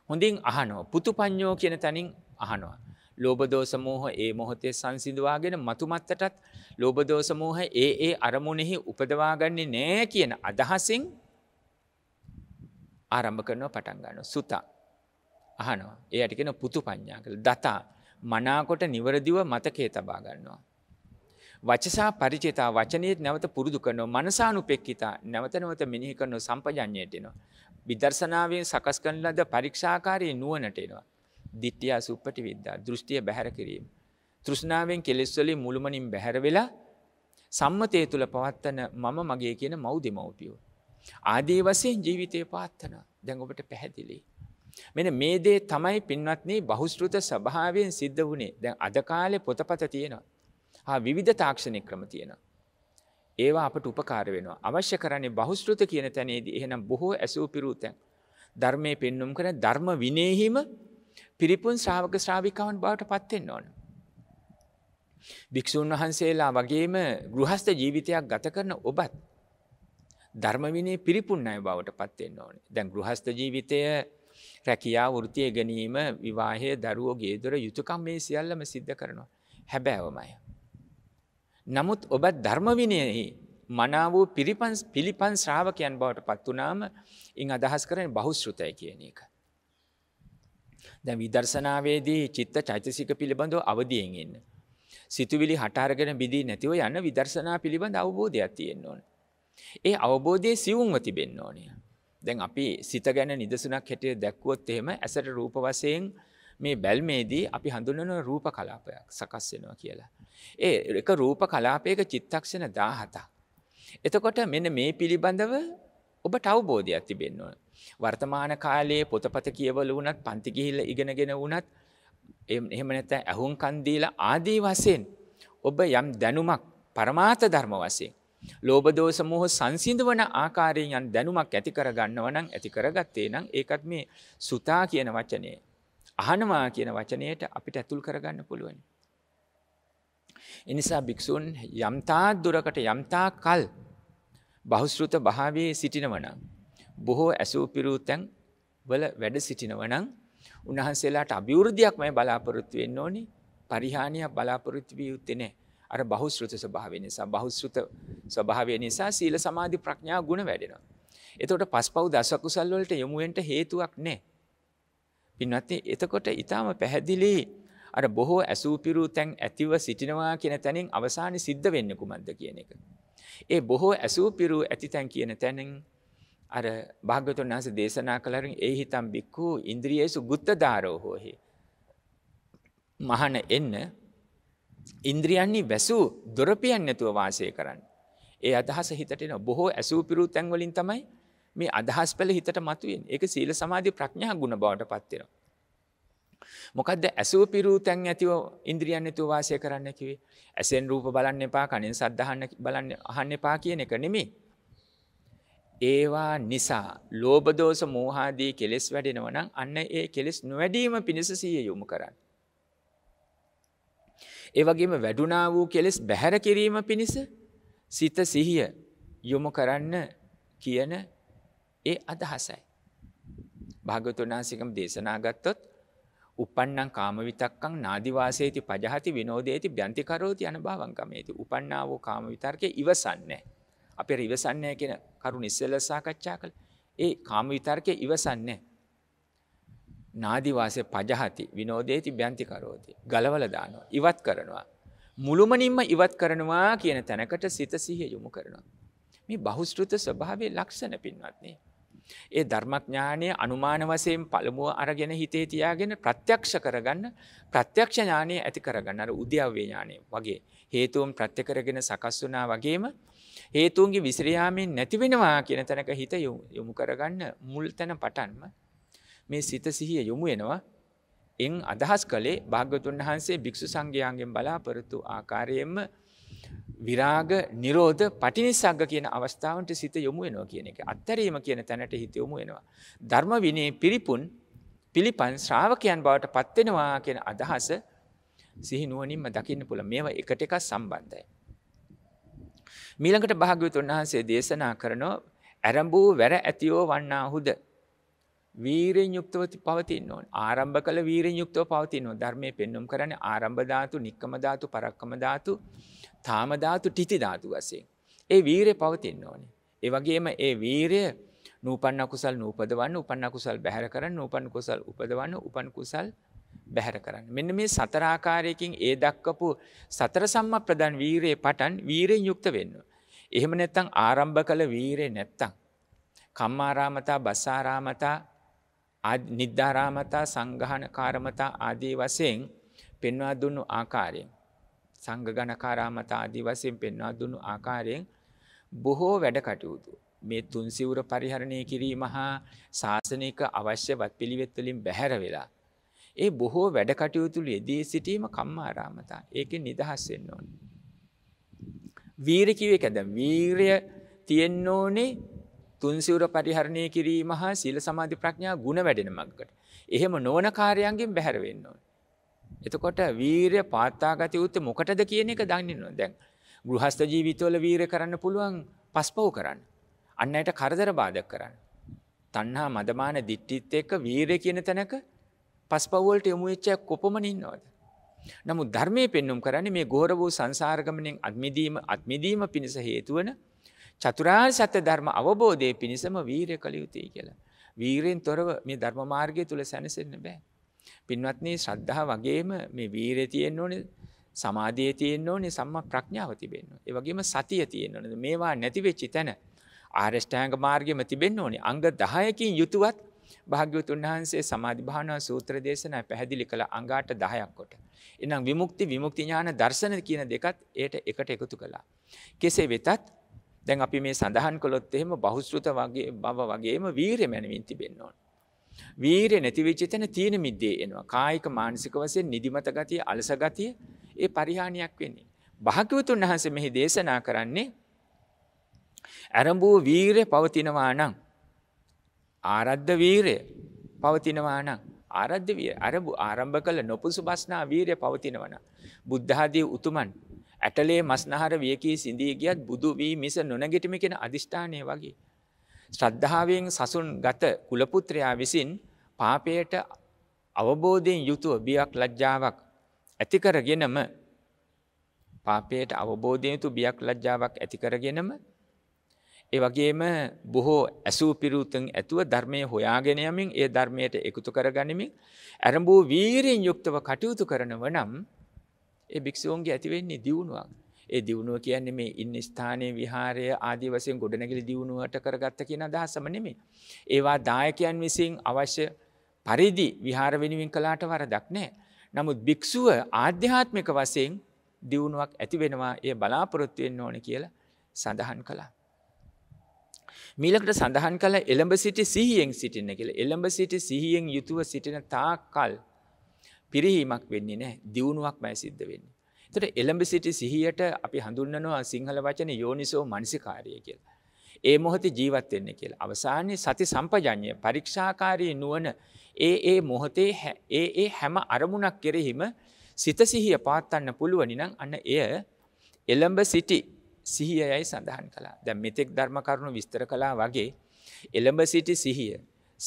හොඳින් අහනෝ පුතු පඥ්ඥෝ කියන තැනින් අහනවා. ලෝබදෝසමූහ ඒ මොහොතේ සංසිඳවාගෙන මතුමත්තටත් ලෝබදෝසමූහ ඒ ඒ අරමුණෙහි උපදවාගන්නේ නෑ කියන අදහසින් ආරම්භ කරනව පටන්ගන්න සුතා අහනවා ඒ අටිකෙන පුතු පඥා කළ දතා මනාකොට නිවරදිව මතකේ තබා ගන්නවා. වචසා පරිචිතා වචනයත් නැවත පුරුදු කරනො මනසානුපෙක්කිතා නැවත නොවත මිනිහි කරනු සම්පජඥයටනවා. විදර්ශනාවෙන් සකස් කරන ලද පරීක්ෂාකාරයේ නුවනටෙනවා. දිට්්‍යයා සුප්පටි විද්දා දෘෂ්ටිය බැහැර කිරීම. තෘෂ්ණාවෙන් කෙලෙස්වලින් මුළුමනින් බැහැර වෙලා සම්මතය තුළ පවත්වන මම මගේ කියන මෞදි මවපියෝ. ආදී වසයෙන් ජීවිතය පාත්තන දැඟඔබට පැහැදිලි. මෙන මේදේ තමයි පින්වත්න්නේ බහුස්ෘත සභාවෙන් සිද්ධ වුණේ දැන් අදකාලෙ පොතපත තියෙනවා. හා විවිධ තාක්ෂණය ක්‍රම තියෙන. ඒවා අපට උපකාර වෙනවා අවශ්‍ය කරන්නේ බහුස්ෘත කියන තැනේදී එහෙනම් බොහෝ ඇසූ පිරූතැන් ධර්මය පෙන්නුම් කර ධර්ම විනේහිම පිරිපුන් ශ්‍රාවක ශ්‍රාවිකාවන් බවට පත්වෙන්න ඕන. භික්‍ෂූන් වහන්සේලා වගේම ගෘහස්ත ජීවිතයක් ගත කරන ඔබත් ධර්මවිනේ පිරිපුන් අය බවට පත්වෙන්න ඕන දැන් ගෘහස්ත ජීවිතය රැකයා වෘතිය ගැනීම විවාහය දරුවෝ ගේදොර යුතුකම් මේ සියල්ලම සිද්ධ කරනවා හැබැවමයි. නමුත් ඔබත් ධර්මවිනයෙහි මනා වූ පිරිපන්ස් පිළිපන් ශ්‍රාවකයන් බවට පත්වනාම ඉං අදහස් කරන බහුස්ෘතය කියන එක. දැ විදර්ශනාවේදී චිත්ත චෛතසික පිළිබඳව අවධියෙන් ඉන්න. සිතුවිලි හටාරගෙන බිදී නැතිව යන්න විදර්ශනා පිළිබඳ අවබෝධයක් තියෙන් ඕන. ඒ අවබෝධය සිවුම්ව තිබෙන්න ඕනය. දැන් අපි සිත ගැන නිදසුනක් හැටිය දැක්වොත් එහෙම ඇසට රූප වසයෙන් මේ බැල්මේදී අපි හඳුන්වන රූප කලාපයක් සකස් වෙනවා කියලා. ඒ එක රූප කලාපයක චිත්තක්ෂණ 17ක්. එතකොට මෙන්න මේ පිළිබඳව ඔබට අවබෝධයක් තිබෙන්න ඕන. වර්තමාන කාලයේ පොතපත කියවල වුණත් පන්ති ගිහිල්ලා ඉගෙනගෙන වුණත් එහෙම නැත්නම් ඇහුම්කන් දීලා ආදී වශයෙන් ඔබ යම් දැනුමක් પરමාර්ථ ධර්ම වශයෙන් ලෝභ දෝෂ මෝහ සංසිඳවන ආකාරයෙන් යම් දැනුමක් ඇති කර ගන්නව නම් ඇති කරගත්තේ නම් ඒකත් මේ සුතා කියන වචනේ අහනවා කියන වචනයට අපිට ඇතුල් කරගන්න පුළුවන්. එනිසා භික්‍ෂූන් යම්තා දුරකට යම්තා කල් බහුස්ෘත භාවයේ සිටිනවනම්. බොහෝ ඇසූ පිරූතැන් වල වැඩ සිටිනවනං උන්හන්සේලාට අභිවෘද්ධයක් මයි බලාපොරොත්තු වෙන්න ඕනි පරිහානියක් බලාපොරොත්තුවී යුත්තෙනේ අර බහුස්ෘත ස්වභාවය නිසා බහුස්ෘත ස්වභාවය නිසා සීල සමාධි ප්‍රඥා ගුණ වැඩෙනවා. එතකොට පස් පව් දසකුසල්වලට යොමුුවෙන්ට හේතුවක් නෑ පින්වත්නි එතකොට ඊටාම පැහැදිලි අර බොහෝ ඇසූපිරු තැන් ඇතිව සිටිනවා කියන තැනින් අවසානයේ සිද්ධ වෙන්නේ කුමක්ද කියන එක. ඒ බොහෝ ඇසූපිරු ඇති තැන් කියන තැනින් අර භාග්‍යවතුන් වහන්සේ දේශනා කළරින් ඒ හිතම් බික්කු ඉන්ද්‍රියේසු ගුත්තදාරෝ හෝහි. මහන එන්න ඉන්ද්‍රියන්නේ වැසූ දොරපියන් නැතුව වාසය කරන්න. ඒ අදහස හිතට එන බොහෝ ඇසූපිරු තැන් වලින් තමයි මේ අදහස් පල හිතට මතුවෙන් එක සීල සමාධි ප්‍රඥා ගුණ බවට පත්වෙනවා. මොකද ඇසූ පිරූ තැන් ඇතිව ඉන්ද්‍රියන් ඇතු වාසය කරන්න කිවේ ඇසෙන් රූප බලන්න එපා කනින් සද්ධහන්න බලන්න අහන්න එපා කියන එක නෙමේ. ඒවා නිසා ලෝබදෝස මෝහාදී කෙලෙස් වැඩෙනවනම් අන්න ඒ කෙලෙස් නොවැඩීම පිණිස සිය යොමු කරන්න. ඒවගේම වැඩුණා වූ කෙලෙස් බැහැර කිරීම පිණිස සිත සිහිය යොමු කරන්න කියන ඒ අදහසයි. භාගතුන් වහන්සේකම දේශනා ගත්තොත් උපන්නම් කාමවිතක්කං නාදිවාසේති පජහති විනෝදේති භ්‍යන්ති කරෝති අනුභවං කමේති. උපන්නා වූ කාමවිතර්කේ ඉවසන්නේ. අපේ ඉවසන්නේ කියන කරුණ ඉස්සෙල්ලා සාකච්ඡා කළා. ඒ කාමවිතර්කේ ඉවසන්නේ. නාදිවාසේ පජහති විනෝදේති භ්‍යන්ති කරෝති. ගලවල දානවා. ඉවත් කරනවා. මුළුමනින්ම ඉවත් කරනවා කියන තැනකට සිත සිහිය යොමු කරනවා. මේ බහුශෘත ස්වභාවයේ ලක්ෂණ පින්වත්නි. ඒ ධර්මඥානය අනුමාන වසයෙන් පළමුුව අරගෙන හිතේ තියාගෙන ප්‍රත්‍යක්ෂ කරගන්න ප්‍රත්‍යක්ෂ ඥානය ඇති කරගන්නර උද්‍යව්‍යඥානය වගේ හේතුවම් ප්‍රත්‍යකරගෙන සකස් වනා වගේම හේතුන්ගේ විසිරයාමෙන් නැතිවෙනවා කියන තැනක හිත යොමු කරගන්න මුල් තැන පටන්ම මේ සිත සිහිය යොමු වෙනවා එං අදහස් කළේ භාගතුන් වහන්සේ භික්‍ෂු සංඝයාන්ගෙන් බලාපොරොත්තු ආකාරයෙන්ම විරාග නිරෝධ පටිනිසංග කියන අවස්ථාවන්ට සිත යොමු වෙනවා කියන එක අත්තරීම කියන තැනට හිත යොමු වෙනවා. ධර්ම විනේ පිරිපුන් පිළිපන් ශ්‍රාවකයන් බවට පත්වෙනවා කියන අදහස සිහිනුවනින්ම දකින්න පුළ මේවා එකට එකක් සම්බන්ධයි. මීළඟට භාග්‍යවතුන් වහන්සේ දේශනා කරනෝ ඇරඹූ වැර ඇතියෝ වන්නාහුද. වීරෙන් යුක්තවති පවතින්න ඕන ආරම්භ කළ වීරෙන් යුක්තව පවතින්නෝ ධර්මය පෙන්නුම් කරන ආරම්භධාතු නික්කමධාතු පරක්කමධාතු තාමධාතු ටිතිධාතු වසයෙන්. ඒ වීරය පවතින්න ඕනේ. ඒවගේම ඒ වීරය නූපන්න කුසල් නූපදවන්න උපන්න කුසල් බැහර කරන්න උපන් කුසල් උපදවන්න උපන් කුසල් බැහැර කරන්න. මෙන්න මේ සතරාකාරයකින් ඒ දක්කපු සතර සම්ම ප්‍රධන් වීරයේ පටන් වීරෙන් යුක්ත වෙන්න. එහෙම නැත්තං ආරම්භ කළ වීරේ නැත්තං. කම්මාරාමතා බස්සාරාමතා නිද්ධාරාමතා සංගහන කාරමතා ආදී වසයෙන් පෙන්වා දුන්නු ආකාරයෙන්. සංඝ ගණකාරාමතා ආදී වශයෙන් පෙන්වා දුන්නු ආකාරයෙන් බොහෝ වැඩ කටයුතු මේ තුන් සිවුර පරිහරණය කිරීම හා ශාසනික අවශ්‍ය වත්පිළිවෙත් වලින් බැහැර වෙලා ඒ බොහෝ වැඩ කටයුතු යෙදී සිටීම කම්මාරාමතා. ඒකෙන් නිදහස් වෙන්න ඕන. වීර කිව්වේ කද වීරය තියෙන්න ඕනේ තුන් සිවුර පරිහරණය කිරීම හා සීල සමාධි ප්‍රඥා ගුණ වැඩෙන මගකට. එහෙම නොවන කාර්යයන්ගෙන් බැහැර වෙන්න ඕනේ. එතකොට වීරය පාත්තාගත යුත්තේ මොකටද කියන එක දන්නවා දැන්. ගෘහස්ත ජීවිතවල වීරය කරන්න පුළුවන් පස්පව් කරන්න. අන්න අයට කරදර බාධක කරන්න. තණ්හා මදමාන දිට්ඨිත් එක්ක වීරය කියන තැනක පස්පව්වලට යොමු වෙච්ච කොපමණ ඉන්නවද? නමුත් ධර්මයේ පෙන්눔 කරන්නේ මේ ගෝර වූ සංසාර ගමනෙන් අත්මිදීම අත්මිදීම පිණිස හේතු වන චතුරාර්ය සත්‍ය ධර්ම අවබෝධයේ පිණිසම වීරය කළ යුතුයි කියලා. වීරයෙන් තොරව මේ ධර්ම මාර්ගය තුල සැනසෙන්න බෑ. පින්වත්න්නේ ශ්‍රද්ධහ වගේම මේ වීරය තියෙන් ඕන සමාධිය තියෙන් ඕනේ සම්ම ප්‍රඥාව තිබෙන්න්න ඒවගේම සතිය තියෙන් ඕනද මේවා නැතිවෙච්චි තැන ආර්ෂ්ටෑන්ග මාර්ගම තිබෙන්න්න ඕනේ අංග දහයකින් යුතුවත් භාග්‍යවතුන් වහන්සේ සමාධි භාවනා සූත්‍ර දේශනා පැහැදිලි කළ අංගාට 10ක් කොට. එනම් විමුක්ති විමුක්ති ඥාන දර්ශන කියන දෙකත් ඒට එකට එකතු කළා. කෙසේ වෙතත් දැන් අපි මේ සඳහන් කළොත් එහෙම බහුශ්‍රృత වගේ බව වගේම වීරය මැනවින් තිබෙන්න ඕනේ. වීරය නැතිවෙච්ච තැන තියෙන මිද්දේ එනවා කායික මානසික වසයෙන් නිදිමත ගතිය අලස ගතිය ඒ පරිහානියක් වෙන්නේ. භාකවතුන් වහස මෙහි දේශනා කරන්නේ ඇරඹූ වීරය පවතිනවා නම් ආරද්ධ වීරය පවතිනවා නම් ආරද්ධ විය අරබු ආරම්භ කළ නොපුසු බස්නා වීරය පවතිනවන. බුද්ධාදී උතුමන් ඇටලේ මස්නහර වියකී සිදී ගියත් බුදු වී මිස නොනගෙටමිකෙන අධිෂ්ඨානය වගේ. ශ්‍රද්ධාවෙන් සසුන් ගත කුලපුත්‍රයා විසින් පාපයට අවබෝධයෙන් යුතුව බියක් ලජ්ජාවක් ඇතිකරගෙනම පාපයට අවබෝධයතු බියක් ලජ්ජාවක් ඇතිකරගෙනම ඒ වගේම බොහෝ ඇසූ පිරුතන් ඇතුව ධර්මය හොයාගෙන යමින් ඒ ධර්මයට එකතු කර ගනිමින් ඇරඹූ වීරෙන් යුක්තව කටයුතු කරනව නම් ඒ භික්ෂූන්ගේ ඇතිවෙන්නේ දියුණුවක් ඒ දියුණුව කියන්නේ මේ ඉන්න ස්ථානයේ විහාරය ආදී වශයෙන් ගොඩනැගිලි දියුණුවට කරගත්ත කියන අදහසම නෙමෙයි. ඒවා දායකයන් විසින් අවශ්‍ය පරිදි විහාර වෙනුවෙන් කළාට වරදක් නැහැ. නමුත් භික්ෂුව ආධ්‍යාත්මික වශයෙන් දියුණුවක් ඇති වෙනවා ඒ බලාපොරොත්තු වෙන්න ඕන කියලා සඳහන් කළා. මීලකට සඳහන් කළ එළඹ සිටි සිහියෙන් සිටින්න කියල එළඹ සිටි සිහියෙන් යුතුව සිටින තාකල් පිරිහීමක් වෙන්නේ නෑ දියුණුවක් මෑ සිද්ධ වෙන්නේ. තොට එළඹ සිටි සිහියට අපි හඳුන්නවා සිංහල වචන යෝනිසෝ මනසිකාරය කියලා. ඒ මොහොත ජීවත්වෙන්න කියල. අවසානය සති සම්පජඥය පරීක්ෂාකාරී නුවන ඒ ඒ මොහොතේ ඒ ඒ හැම අරමුණක් කෙරෙහිම සිතසිහිය පාත්තන්න පුළුවනිනං අන්න එය එළඹ සිටි සිහියයි සඳහන් කලා දැ මෙතෙක් ධර්ම කරුණු විස්තර කලා වගේ එළඹ සිටි සිහිය.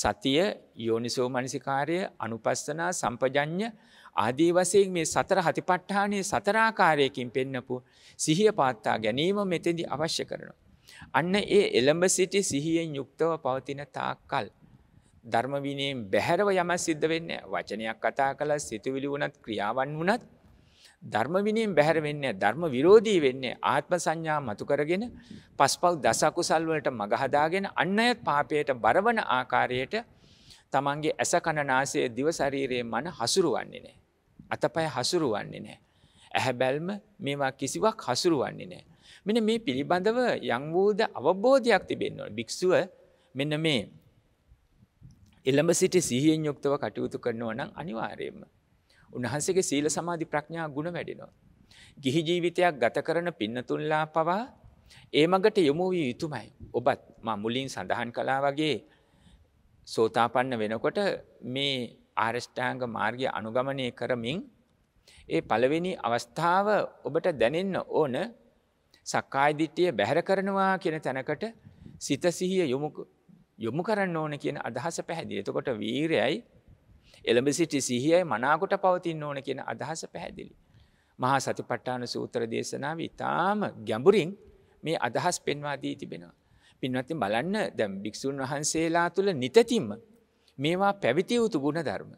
සතිය යෝනිසෝ මනසිකාරය අනුපස්සනා සම්පජඥ ආදී වසයෙන් මේ සතර හතිපට්ඨානය සතරාකාරයකින් පෙන්නපු සිහිය පාත්තා ගැනීම මෙතෙදි අවශ්‍ය කරනවා. අන්න ඒ එළඹ සිටි සිහියෙන් යුක්තව පවතින තාක්කල්. ධර්මවිනයෙන් බැහැරව යම සිද්ධ වෙන්න වචනයක් කතා කළ සිතුවිලි වනත් ක්‍රියාවන් වනත් ධර්මවිනයෙන් බැහැර වෙන්න ධර්ම විරෝධී වෙන්න ආත්ම සංඥා මතු කරගෙන පස්පව් දසකුසල්වලට මගහදාගෙන අන්න අයත් පාපයට බරවන ආකාරයට තමන්ගේ ඇස කණනාසය දිවශරීරයේ මන හසුරුවන්නේ නෑ. අතපය හසුරුවන්නේ නෑ. ඇහැ බැල්ම මේවා කිසිවක් හසුරුවන්නේ නෑ. මෙන මේ පිළිබඳව යංවූද අවබෝධයක් තිබෙන්නවල් භික්ෂුව මෙන්න මේ එළඹ සිට සීහෙන් යුක්තව කටයුතු කරනවා නම් අනිවාර්යයෙන්ම. උන්වහන්සේගේ සීල සමාධි ප්‍රඥා ගුණ වැඩෙනවා. ගිහි ජීවිතයක් ගත කරන පින්නතුල්ලා පවා ඒ මඟට යොමු වී යුතුමයි. ඔබත් මා මුලින් සඳහන් කලා වගේ සෝතාපන්න වෙනකොට මේ ආරෂ්ඨාංග මාර්ගය අනුගමනය කරමින් ඒ පළවෙනි අවස්ථාව ඔබට දැනෙන්න ඕන සක්කායිදිට්ටිය බැහැර කරනවා කියන තැනකට සිතසිහිය යොමු කරන්න ඕන කියන අදහස පැහැදිලි. එතකොට වීරයයි එළඹ සිටි සිහියයි මනාකොට පවතින්න ඕන කියන අදහස පැහැදිලි. මහා සතිපට්ඨාන සූත්‍ර දේශනාව ඉතාම ගැඹුරින් මේ අදහස් පෙන්වා දී තිබෙනවා. පින්වත්ති බලන්න දැම් භික්‍ෂූන් වහන්සේලා තුළ නිතතිම්ම මේවා පැවිතිය යුතු ගුණ ධර්ම.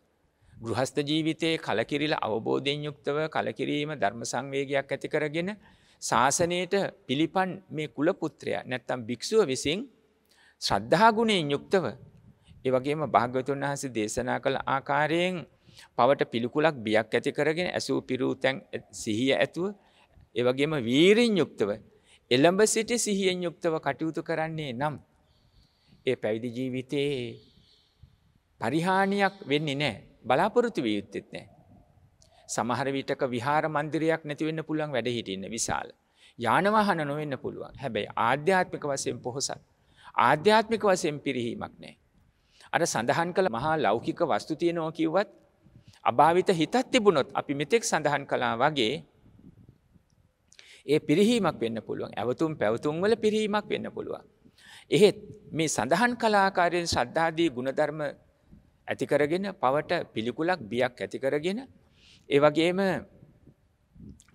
ගෘහස්ත ජීවිතයේ කලකිරිල අවබෝධයෙන් යුක්තව කලකිරීම ධර්ම සංවේගයක් ඇති කරගෙන ශාසනයට පිළිපන් මේ කුලපුත්‍රය නැත්තම් භික්‍ෂුව විසින් ශ්‍රද්ධාගුණයෙන් යුක්තව ඒවගේම භාග්‍යතුන් වහන්සේ දේශනා කළ ආකාරයෙන් පවට පිළිකුලක් බියක් ඇති කරගෙන ඇසූ පිරූ තැන් සිහිය ඇතුව ඒවගේම වීරෙන් යුක්තව එළඹ සිටි සිහියෙන් යුක්තව කටයුතු කරන්නේ නම් ඒ පැවිදි ජීවිතයේ පරිහානියක් වෙන්නේ නෑ බලාපොරොතු විය යුත්තෙත් නෑ. සමහර විටක විහාර මන්දිරයක් නැතිවෙන්න පුළුවන් වැඩ හිටන්න විශාල. යානවාහන නොවෙන්න පුළුවන් හැබැයි ආධ්‍යාත්මික වසයෙන් පොහොසත්. ආධ්‍යාත්මික වසයෙන් පිරිහීමක් නෑ. අර සඳහන් කළ මහා ලෞකික වස්තු තියනෝ කිව්වත් අභාවිත හිතත් තිබුණොත් අපි මෙතෙක් සඳහන් කලා වගේ ඒ පිරිහීමක් වෙන්න පුළුවන් ඇවතුම් පැවතුම් වල පිරීමක් වෙන්න පුළුවන්. එහෙත් මේ සඳහන් කලාකාරයෙන් ශ්‍රද්ධාදී ගුණධර්ම ඇති කරගෙන පවට පිළිකුලක් බියක් ඇති කරගෙන ඒ වගේම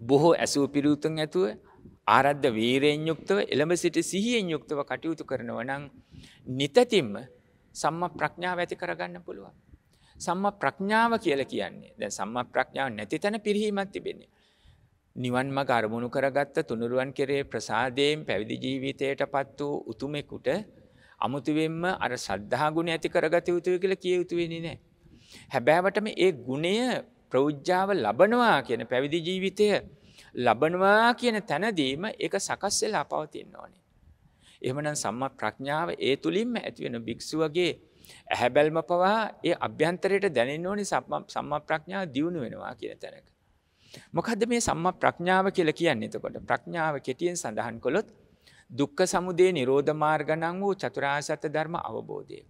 බොහෝ ඇසූ පිරිවුතුන් ඇතුව ආරද්ධ වීරයෙන් යුක්තව එළඹ සිට සිහියෙන් යුක්තව කටයුතු කරනව නම් නිතතිම්ම සම්ම ප්‍රඥාව ඇති කරගන්න පුළුවන්. සම්ම ප්‍රඥාව කියල කියන්නේ දැ සම්ම ප්‍රඥාව නැති තැන පිරිහීමත් තිබෙන්නේ. නිවන් මග අරමුණු කරගත්ත තුනුරුවන් කෙරේ ප්‍රසාදයෙන් පැවිදි ජීවිතයට පත් වූ උතුමෙකුට අමුතුවෙන්ම අර සද්ධහා ගුණ ඇති කරගත යුතුය කියලා කිය යුතුවෙනි නෑ. හැබෑවටම ඒ ගුණය ප්‍රෞද්ජාව ලබනවා කියන පැවිදි ජීවිතය ලබනවා කියන තැනදීම එක සකස්සෙලා පවතින්න ඕනේ. එමනම් සම්ම ප්‍රඥාව ඒ තුළින්ම ඇතිවෙන භික්ෂුවගේ ඇහැබැල්ම පවා ඒ අභ්‍යන්තරයට දැනෙන් ඕනි සම්ම ප්‍රඥාව දියුණු වෙනවා කියන තැනක. මොකද මේ සම්ම ප්‍රඥාව කියල කියන්න එතකොට ප්‍රඥාව කෙටියෙන් සඳහන් කොළොත් දුක්ඛ සමුදය නිරෝධ මාර්ගණං වූ චතුරාර්ය සත්‍ය ධර්ම අවබෝධය.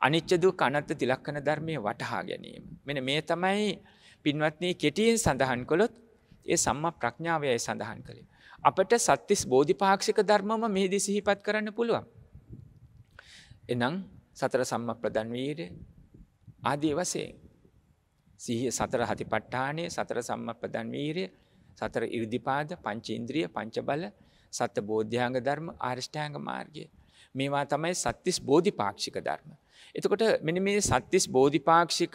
අනිච්ච දුක් අනත්ත තිලක්කන ධර්මයේ වටහා ගැනීම. මෙන්න මේ තමයි පින්වත්නි කෙටියෙන් සඳහන් කළොත් ඒ සම්මා ප්‍රඥාවයයි සඳහන් කළේ. අපට සත්‍තිස් බෝධිපාක්ෂික ධර්මම මෙහිදී සිහිපත් කරන්න පුළුවන්. එනම් සතර සම්ම ප්‍රධන්වීරය ආදී වසයෙන් සිහිය සතර හතිපට්ඨානය සතර සම්ම ප්‍රධන්වීරය සතර ඉරිදිපාද පංචේන්ද්‍රිය පංචබල සත්‍ය බෝධ්‍යාංග ධර්ම ආර්ෂ්ඨාංග මාර්ගය. මේවා තමයි සත්තිස් බෝධිපාක්ෂික ධර්ම. එතකොට මෙන මේ සත්තිස් බෝධිපාක්ෂික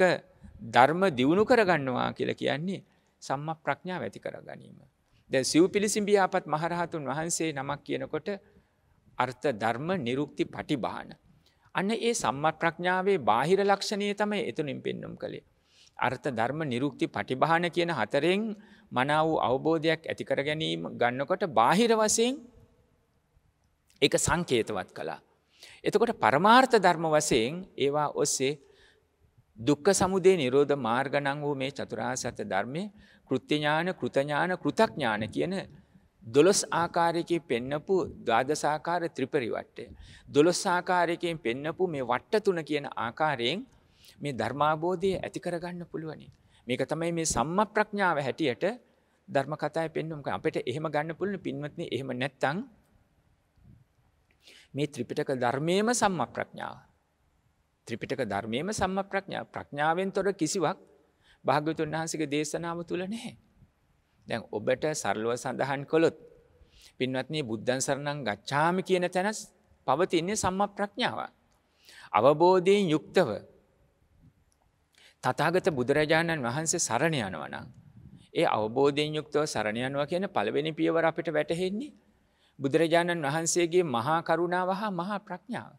ධර්ම දියුණු කරගන්නවා කියල කියන්නේ සම්ම ප්‍රඥාව ඇති කර ගැනීම. දැ සිව් පිලිසිම්බියාපත් මහරහතුන් වහන්සේ නමක් කියනකොට අර්ථ ධර්ම නිරුක්ති පටිභාන. අන්න ඒ සම්මත් ප්‍රඥාවේ බාහිර ලක්ෂණය තමයි එතුනින් පෙන්නුම් කළේ. අර්ථ ධර්ම නිරුක්ති පටිභාන කියන හතරෙන් මනාව අවබෝධයක් ඇතිකර ගැනීම ගන්නකොට බාහිර වසයෙන් එක සංකේතවත් කළා. එතකොට පරමාර්ථ ධර්ම වසයෙන් ඒවා ඔස්සේ දුක්ක සමුදේ නිරෝධ මාර්ගනං වූ මේ චතුරා සත්‍ය ධර්මය කෘත්‍යඥාන කෘතඥාන කෘතඥාන කියන දොළොස් ආකාරයකින් පෙන්නපු ද්වාදසාකාර ත්‍රිපරිවට්ටය. දොළොස් ආකාරයකෙන් පෙන්නපු මේ වට්ට තුන කියන ආකාරයෙන් මේ ධර්මාබෝධය ඇතිකරගන්න පුළුවනි. මේක තමයි මේ සම්ම ප්‍රඥාව හැටියට ධර්ම කතාය පෙන්නුම්ක අපට එහෙම ගන්න පුලන පින්වත්න එහෙම නැත්තං මේ ත්‍රිපිටක ධර්මයම සම්ම ප්‍රඥාව. ත්‍රිපිටක ධර්මයම සම්ම ප්‍රඥා ප්‍රඥාවෙන් තොර කිසිවක් භාග්‍යතුන් වහන්සේගේ දේශනාව තුළ නැහැ. දැන් ඔබට සරලව සඳහන් කළොත් පින්වත්නි බුද්ධන් සරණං ගච්ඡාමි කියන තැන පවතින්නේ සම්මා ප්‍රඥාව. අවබෝධයෙන් යුක්තව තතාගත බුදුරජාණන් වහන්සේ සරණ යනවනම්. ඒ අවබෝධයෙන් යුක්තව සරණ යනවා කියන පළවෙනි පියවර අපිට වැටහෙන්නේ. බුදුරජාණන් වහන්සේගේ මහා කරුණාව හා මහා ප්‍රඥාව.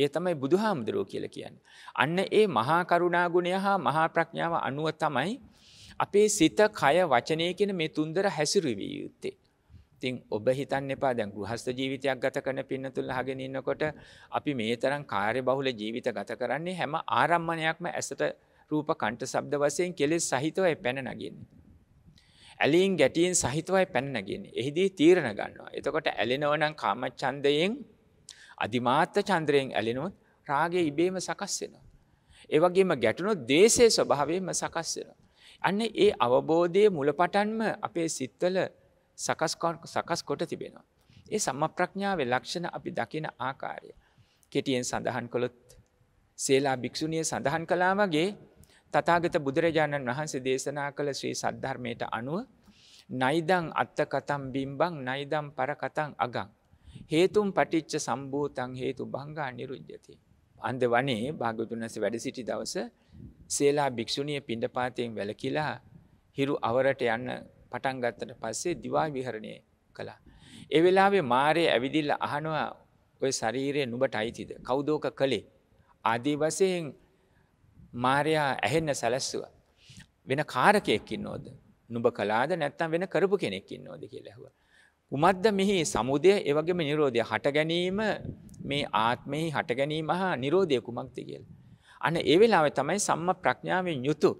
ඒ තමයි බුදුහාමුදුරුව කියල කියන්න. අන්න ඒ මහා කරුණාගුණය හා මහා ප්‍රඥාව අනුව තමයි අපේ සිත කය වචනය කියෙන මේ තුන්දර හැසිරුවිය යුත්තේ. තින් ඔබ හිතන්න එපා දැන් ගෘහස්ත ජීවිතයක් ගත කරන පින්නතුල් හගෙනන්නකොට අපි මේ තරම් කාර්ය බහුල ජීවිත ගත කරන්නේ හැම ආරම්මණයක්ම ඇසට රූප කණ්ට සබ්ද වසයෙන් කෙලෙස් සහිතවයි පැනනගෙන්. ඇලීන් ගැටියෙන් සහිතවයි පැනනගෙන එහිදී තීරණ ගන්නවා. එතකොට ඇලෙනවනම් කාමච්චන්දයෙන් අධිමාත්‍ය චන්ද්‍රයෙන් ඇලෙනුත් රාගේ ඉබේම සකස් වෙනවා. ඒවගේම ගැටනු දේශය ස්වභාවයම සකස් වෙන. අන්න ඒ අවබෝධය මුලපටන්ම අපේ සිත්තල සකස් කොට තිබෙනවා. ඒ සම්ම ප්‍රඥාව ලක්ෂණ අපි දකින ආකාරය. කෙටියෙන් සඳහන් කළොත් සේලා භික්‍ෂුණිය සඳහන් කලාමගේ තතාගත බුදුරජාණන් වහන්සේ දේශනා කළ ශ්‍රී සද්ධර්මයට අනුව නයිදං අත්තකතම් බිම්බං නයිදම් පරකතං අගං. හේතුම් පටිච්ච සම්බූතන් හේතු බංගා නිරුද්ජති. අන්ද වනේ භාගතුනස වැඩ සිටි දවස සේලා භික්‍ෂුණිය පිණ්ඩපාතයෙන් වැලකිලා හිරු අවරට යන්න පටන්ගත්තට පස්සේ දිවා විහරණය කළා. එවෙලාවේ මාරය ඇවිදිල්ල අහනවා ඔය ශරීරය නුබට අයිතිද. කෞදෝක කළේ. අදී වසයෙන් මාරයා ඇහෙන්න සැලැස්සුව. වෙන කාරකයෙක්කින් නෝද. නුබ කලාද නැත්තම් වෙන කරපු කෙනෙක්කින් නෝද කියලැහව. උමද්ද මෙහි සමුදය ඒවගේම නිරෝධය හට ගැනීම මේ ආත්මෙහි හට ගැනීම හා නිරෝධය කුමක්ති කියල්. අන ඒවෙලාව තමයි සම්ම ප්‍රඥාවෙන් යුතු.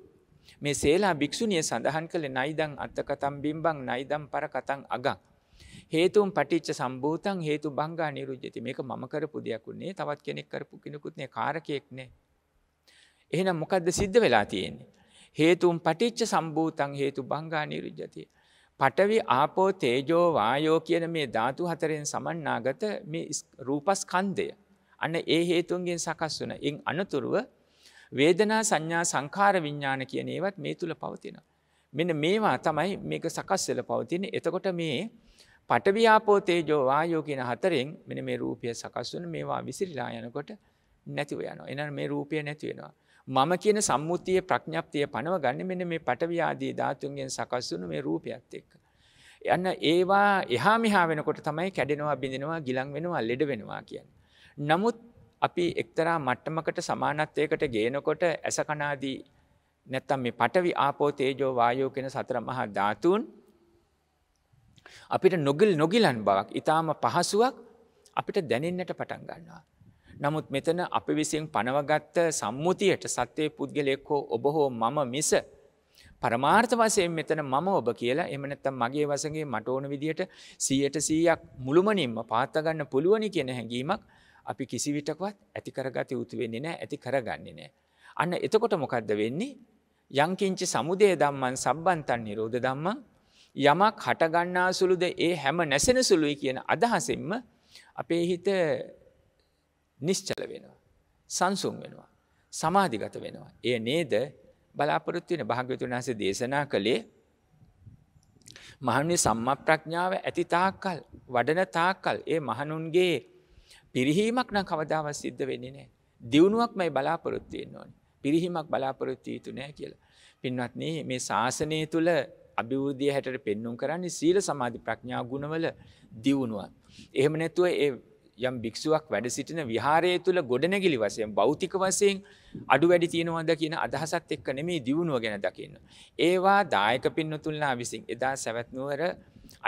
මේ සේලා භික්‍ෂුණිය සඳහන් කළ නයිදං අත්තකතම් බිම්බං නයිදම් පර කතන් අගක්. හේතුම් පටිච්ච සම්බූතන් හේතු බංගා නිරුජ්ජති මේක මම කරපු දෙයක් වුන්නේ තවත් කෙනෙක් කරපු කෙනෙකුත්නේ කාරකයෙක්නේ එහෙනම් මොකක්ද සිද්ධ වෙලා තියෙන්නේ. හේතුම් පටිච්ච සම්භූතන් හේතු බංගා නිරුජ්ජතිය. පටවි ආපෝ තේජෝ වායෝ කියන මේ ධාතු හතරෙන් සමන්නාගත මේ රූපස්කන්දය. අන්න ඒ හේතුන්ගෙන් සකස් වන එං අනතුරුව වේදනා සංඥා සංකාර විඤ්ඥාන කියන ඒවත් මේ තුළ පවතින. මෙන මේවා තමයි මේක සකස්වෙල පවතින එතකොට මේ පටවි්‍යාපෝ තේජෝ වායෝ කියන හතරෙන් මෙන මේ රූපය සකස් වන මේවා විසිරිලා යනකොට නැතිව යනවා එන මේ රූපය නැතිවෙනවා. මම කියන සම්මුතිය ප්‍රඥප්තිය පනව ගන්න මෙන මේ පටවියාදී ධාතුන්ගෙන් සකස්වුණු මේ රූපයක්ත් එක්ක. යන්න ඒවා එහා මිහා වෙනකොට තමයි කැඩෙනවා බිඳෙනවා ගිලං වෙනවා ලෙඩ වෙනවා කියන්න. නමුත් අපි එක්තරා මට්ටමකට සමානත්වයකට ගේනකොට ඇසකනාදී නැත්තම් මේ පටවි ආපෝ තේජෝ වායෝ කෙන සතර මහා ධාතුන් අපිට නොගිල් නොගිලන් බවක් ඉතාම පහසුවක් අපිට දැනෙන්නට පටන් ගන්නවා. නමුත් මෙතන අපි විසින් පනවගත්ත සම්මුතියට සත්‍යය පුද්ගලෙක් හෝ ඔබ හෝ මම මිස පරමාර්ථ වසයෙන් මෙතන මම ඔබ කියලා එමනත්තම් මගේ වසගේ මට ඕන විදියට සියයට සීයක් මුළුමනින්ම පාත්තගන්න පුළුවනි කියෙන හැඟීමක් අපි කිසිවිටකවත් ඇති කරගත යුතු වෙන්නේ නෑ ඇති කරගන්නේ නෑ. අන්න එතකොට මොකක්ද වෙන්නේ යංකිංචි සමුදය දම්මන් සබ්බන්තන් නිරෝධ දම්මන් යමක් හටගන්නා සුළුද ඒ හැම නැසෙන සුළුයි කියන අදහසෙන්ම අපේ හිත නිශ්චල වෙනවා. සංසුන් වෙනවා. සමාධිගත වෙනවා. එය නේද බලාපොරොත්තුවෙන භාග්‍යතුන් වහන්සේ දේශනා කළේ මහනුවේ සම්මා ප්‍රඥාව ඇති තාක්කල් වඩන තාක්කල් ඒ මහනුන්ගේ පිරිහීමක් නම් කවදාවත් සිද්ධ වෙන්නේ නැහැ. දියුණුවක් මයි බලාපොරොත්තු වෙන්න ඕනේ. පිරිහීමක් බලාපොරොත්තු යුතු නැහැ කියලා. පින්වත්නි මේ ශාසනය තුල අභිවෘද්ධිය හැටට පෙන්눔 කරන්නේ සීල සමාධි ප්‍රඥා ගුණවල දියුණුවක්. එහෙම නැතුව ඒ යම් භික්ෂුවක් වැඩ සිටින විහාරය තුළ ගොඩනැගිලි වසයෙන් බෞතික වසයෙන් අඩු වැඩි තියෙනවද කියන අදහසත් එක්ක නෙමේ දියුණුව ගැන දකින්න. ඒවා දායක පින්නතුල්ලා විසින් එදා සැවැත්නුවර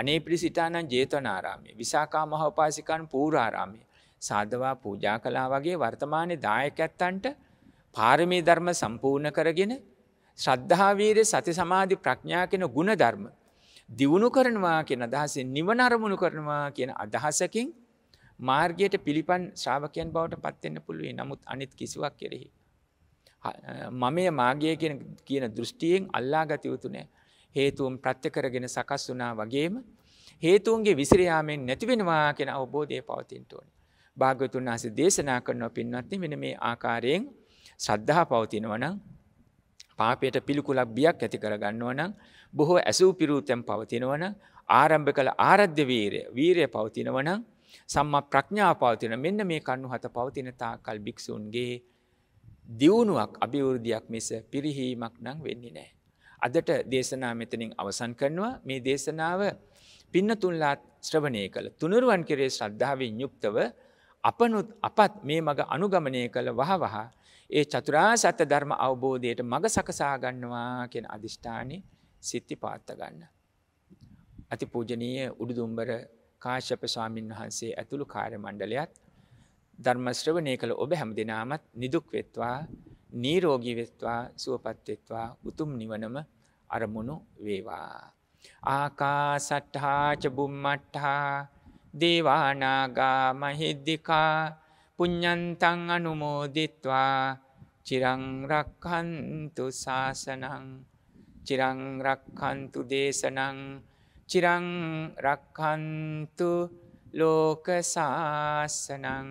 අනේ පිරිසිටානන් ජේතවනාරාමය විසාකා මහෝපාසිකන් පූරාරාමය සාධවා පූජා කලා වගේ වර්තමානය දායකඇත්තන්ට පාරමී ධර්ම සම්පූර්ණ කරගෙන ශ්‍රද්ධාවීර සති සමාධි ප්‍රඥා කෙන ගුණධර්ම දියුණු කරනවා කියෙන අදහසින් නිවනරමුණු කරනවා කියන අදහසකින් මාර්ගයට පිළිපන් ශ්‍රාවකයන් බවට පත්වෙන්න පුළුවේ නමුත් අනිත් කිසිවක් කෙරෙහි. මමය මාගය කියන දෘෂ්ටියෙන් අල්ලා ගතයුතු නෑ හේතුවම් ප්‍රත්්‍යකරගෙන සකස් වනා වගේම හේතුන්ගේ විසිරයාමෙන් නැතිවෙනවා කෙන අවබෝධය පවතින්ටඕන. භාගතුන් වහස දේශනා කරනව පින්වත්ති වෙන මේ ආකාරයෙන් සද්ධහා පවතිනවනම් පාපයට පිළිකුලක් බියක් ඇති කරගන්නවනම් බොහෝ ඇසූ පිරූතැම් පවතිනවන ආරම්භ කළ ආරධ්‍ය වීරය වීරය පවතිනවනම් සම්ම ප්‍රඥා පවතින මෙන්න මේ කන්නු හත පවතින තාකල් භික්‍ෂූන්ගේ දියුණුවක් අභිවෘද්ධයක් මිස පිරිහීමක් නං වෙන්නේ නෑ. අදට දේශනා මෙතනින් අවසන් කරනවා මේ දේශනාව පින්නතුන්ලා ශ්‍රවණය කළ තුනරුවන් කෙරේ ශ්‍රද්ධාවෙන් යුක්තව අපනුත් අපත් මේ මඟ අනුගමනය කළ වහවහ ඒ චතුරා සත්‍ය ධර්ම අවබෝධයට මඟ සකසාගන්නවා කියෙන අධිෂ්ඨානි සිත්ති පාත්තගන්න. අති පූජනීය උඩුදුම්බර කාශ්‍යප ස්වාමීන් වහන්සේ ඇතුළු කාර්ය මණ්ඩලයත් ධර්මශ්‍රවනය කළ ඔබ හැම දෙනාමත් නිදුක් වෙත්වා නීරෝගී වෙත්වා සුවපත්වෙත්වා උතුම් නිවනම අරමුණු වේවා. ආකා සට්හාච බුම්මට්හා දේවානාගා මහිද්දිකා පුඤ්ඥන්තං අනුමෝදිත්වා චිරංරක්හන්තු ශාසනං චිරංරක්හන්තු දේශනං චිරං රක්හන්තු ලෝක සාසනං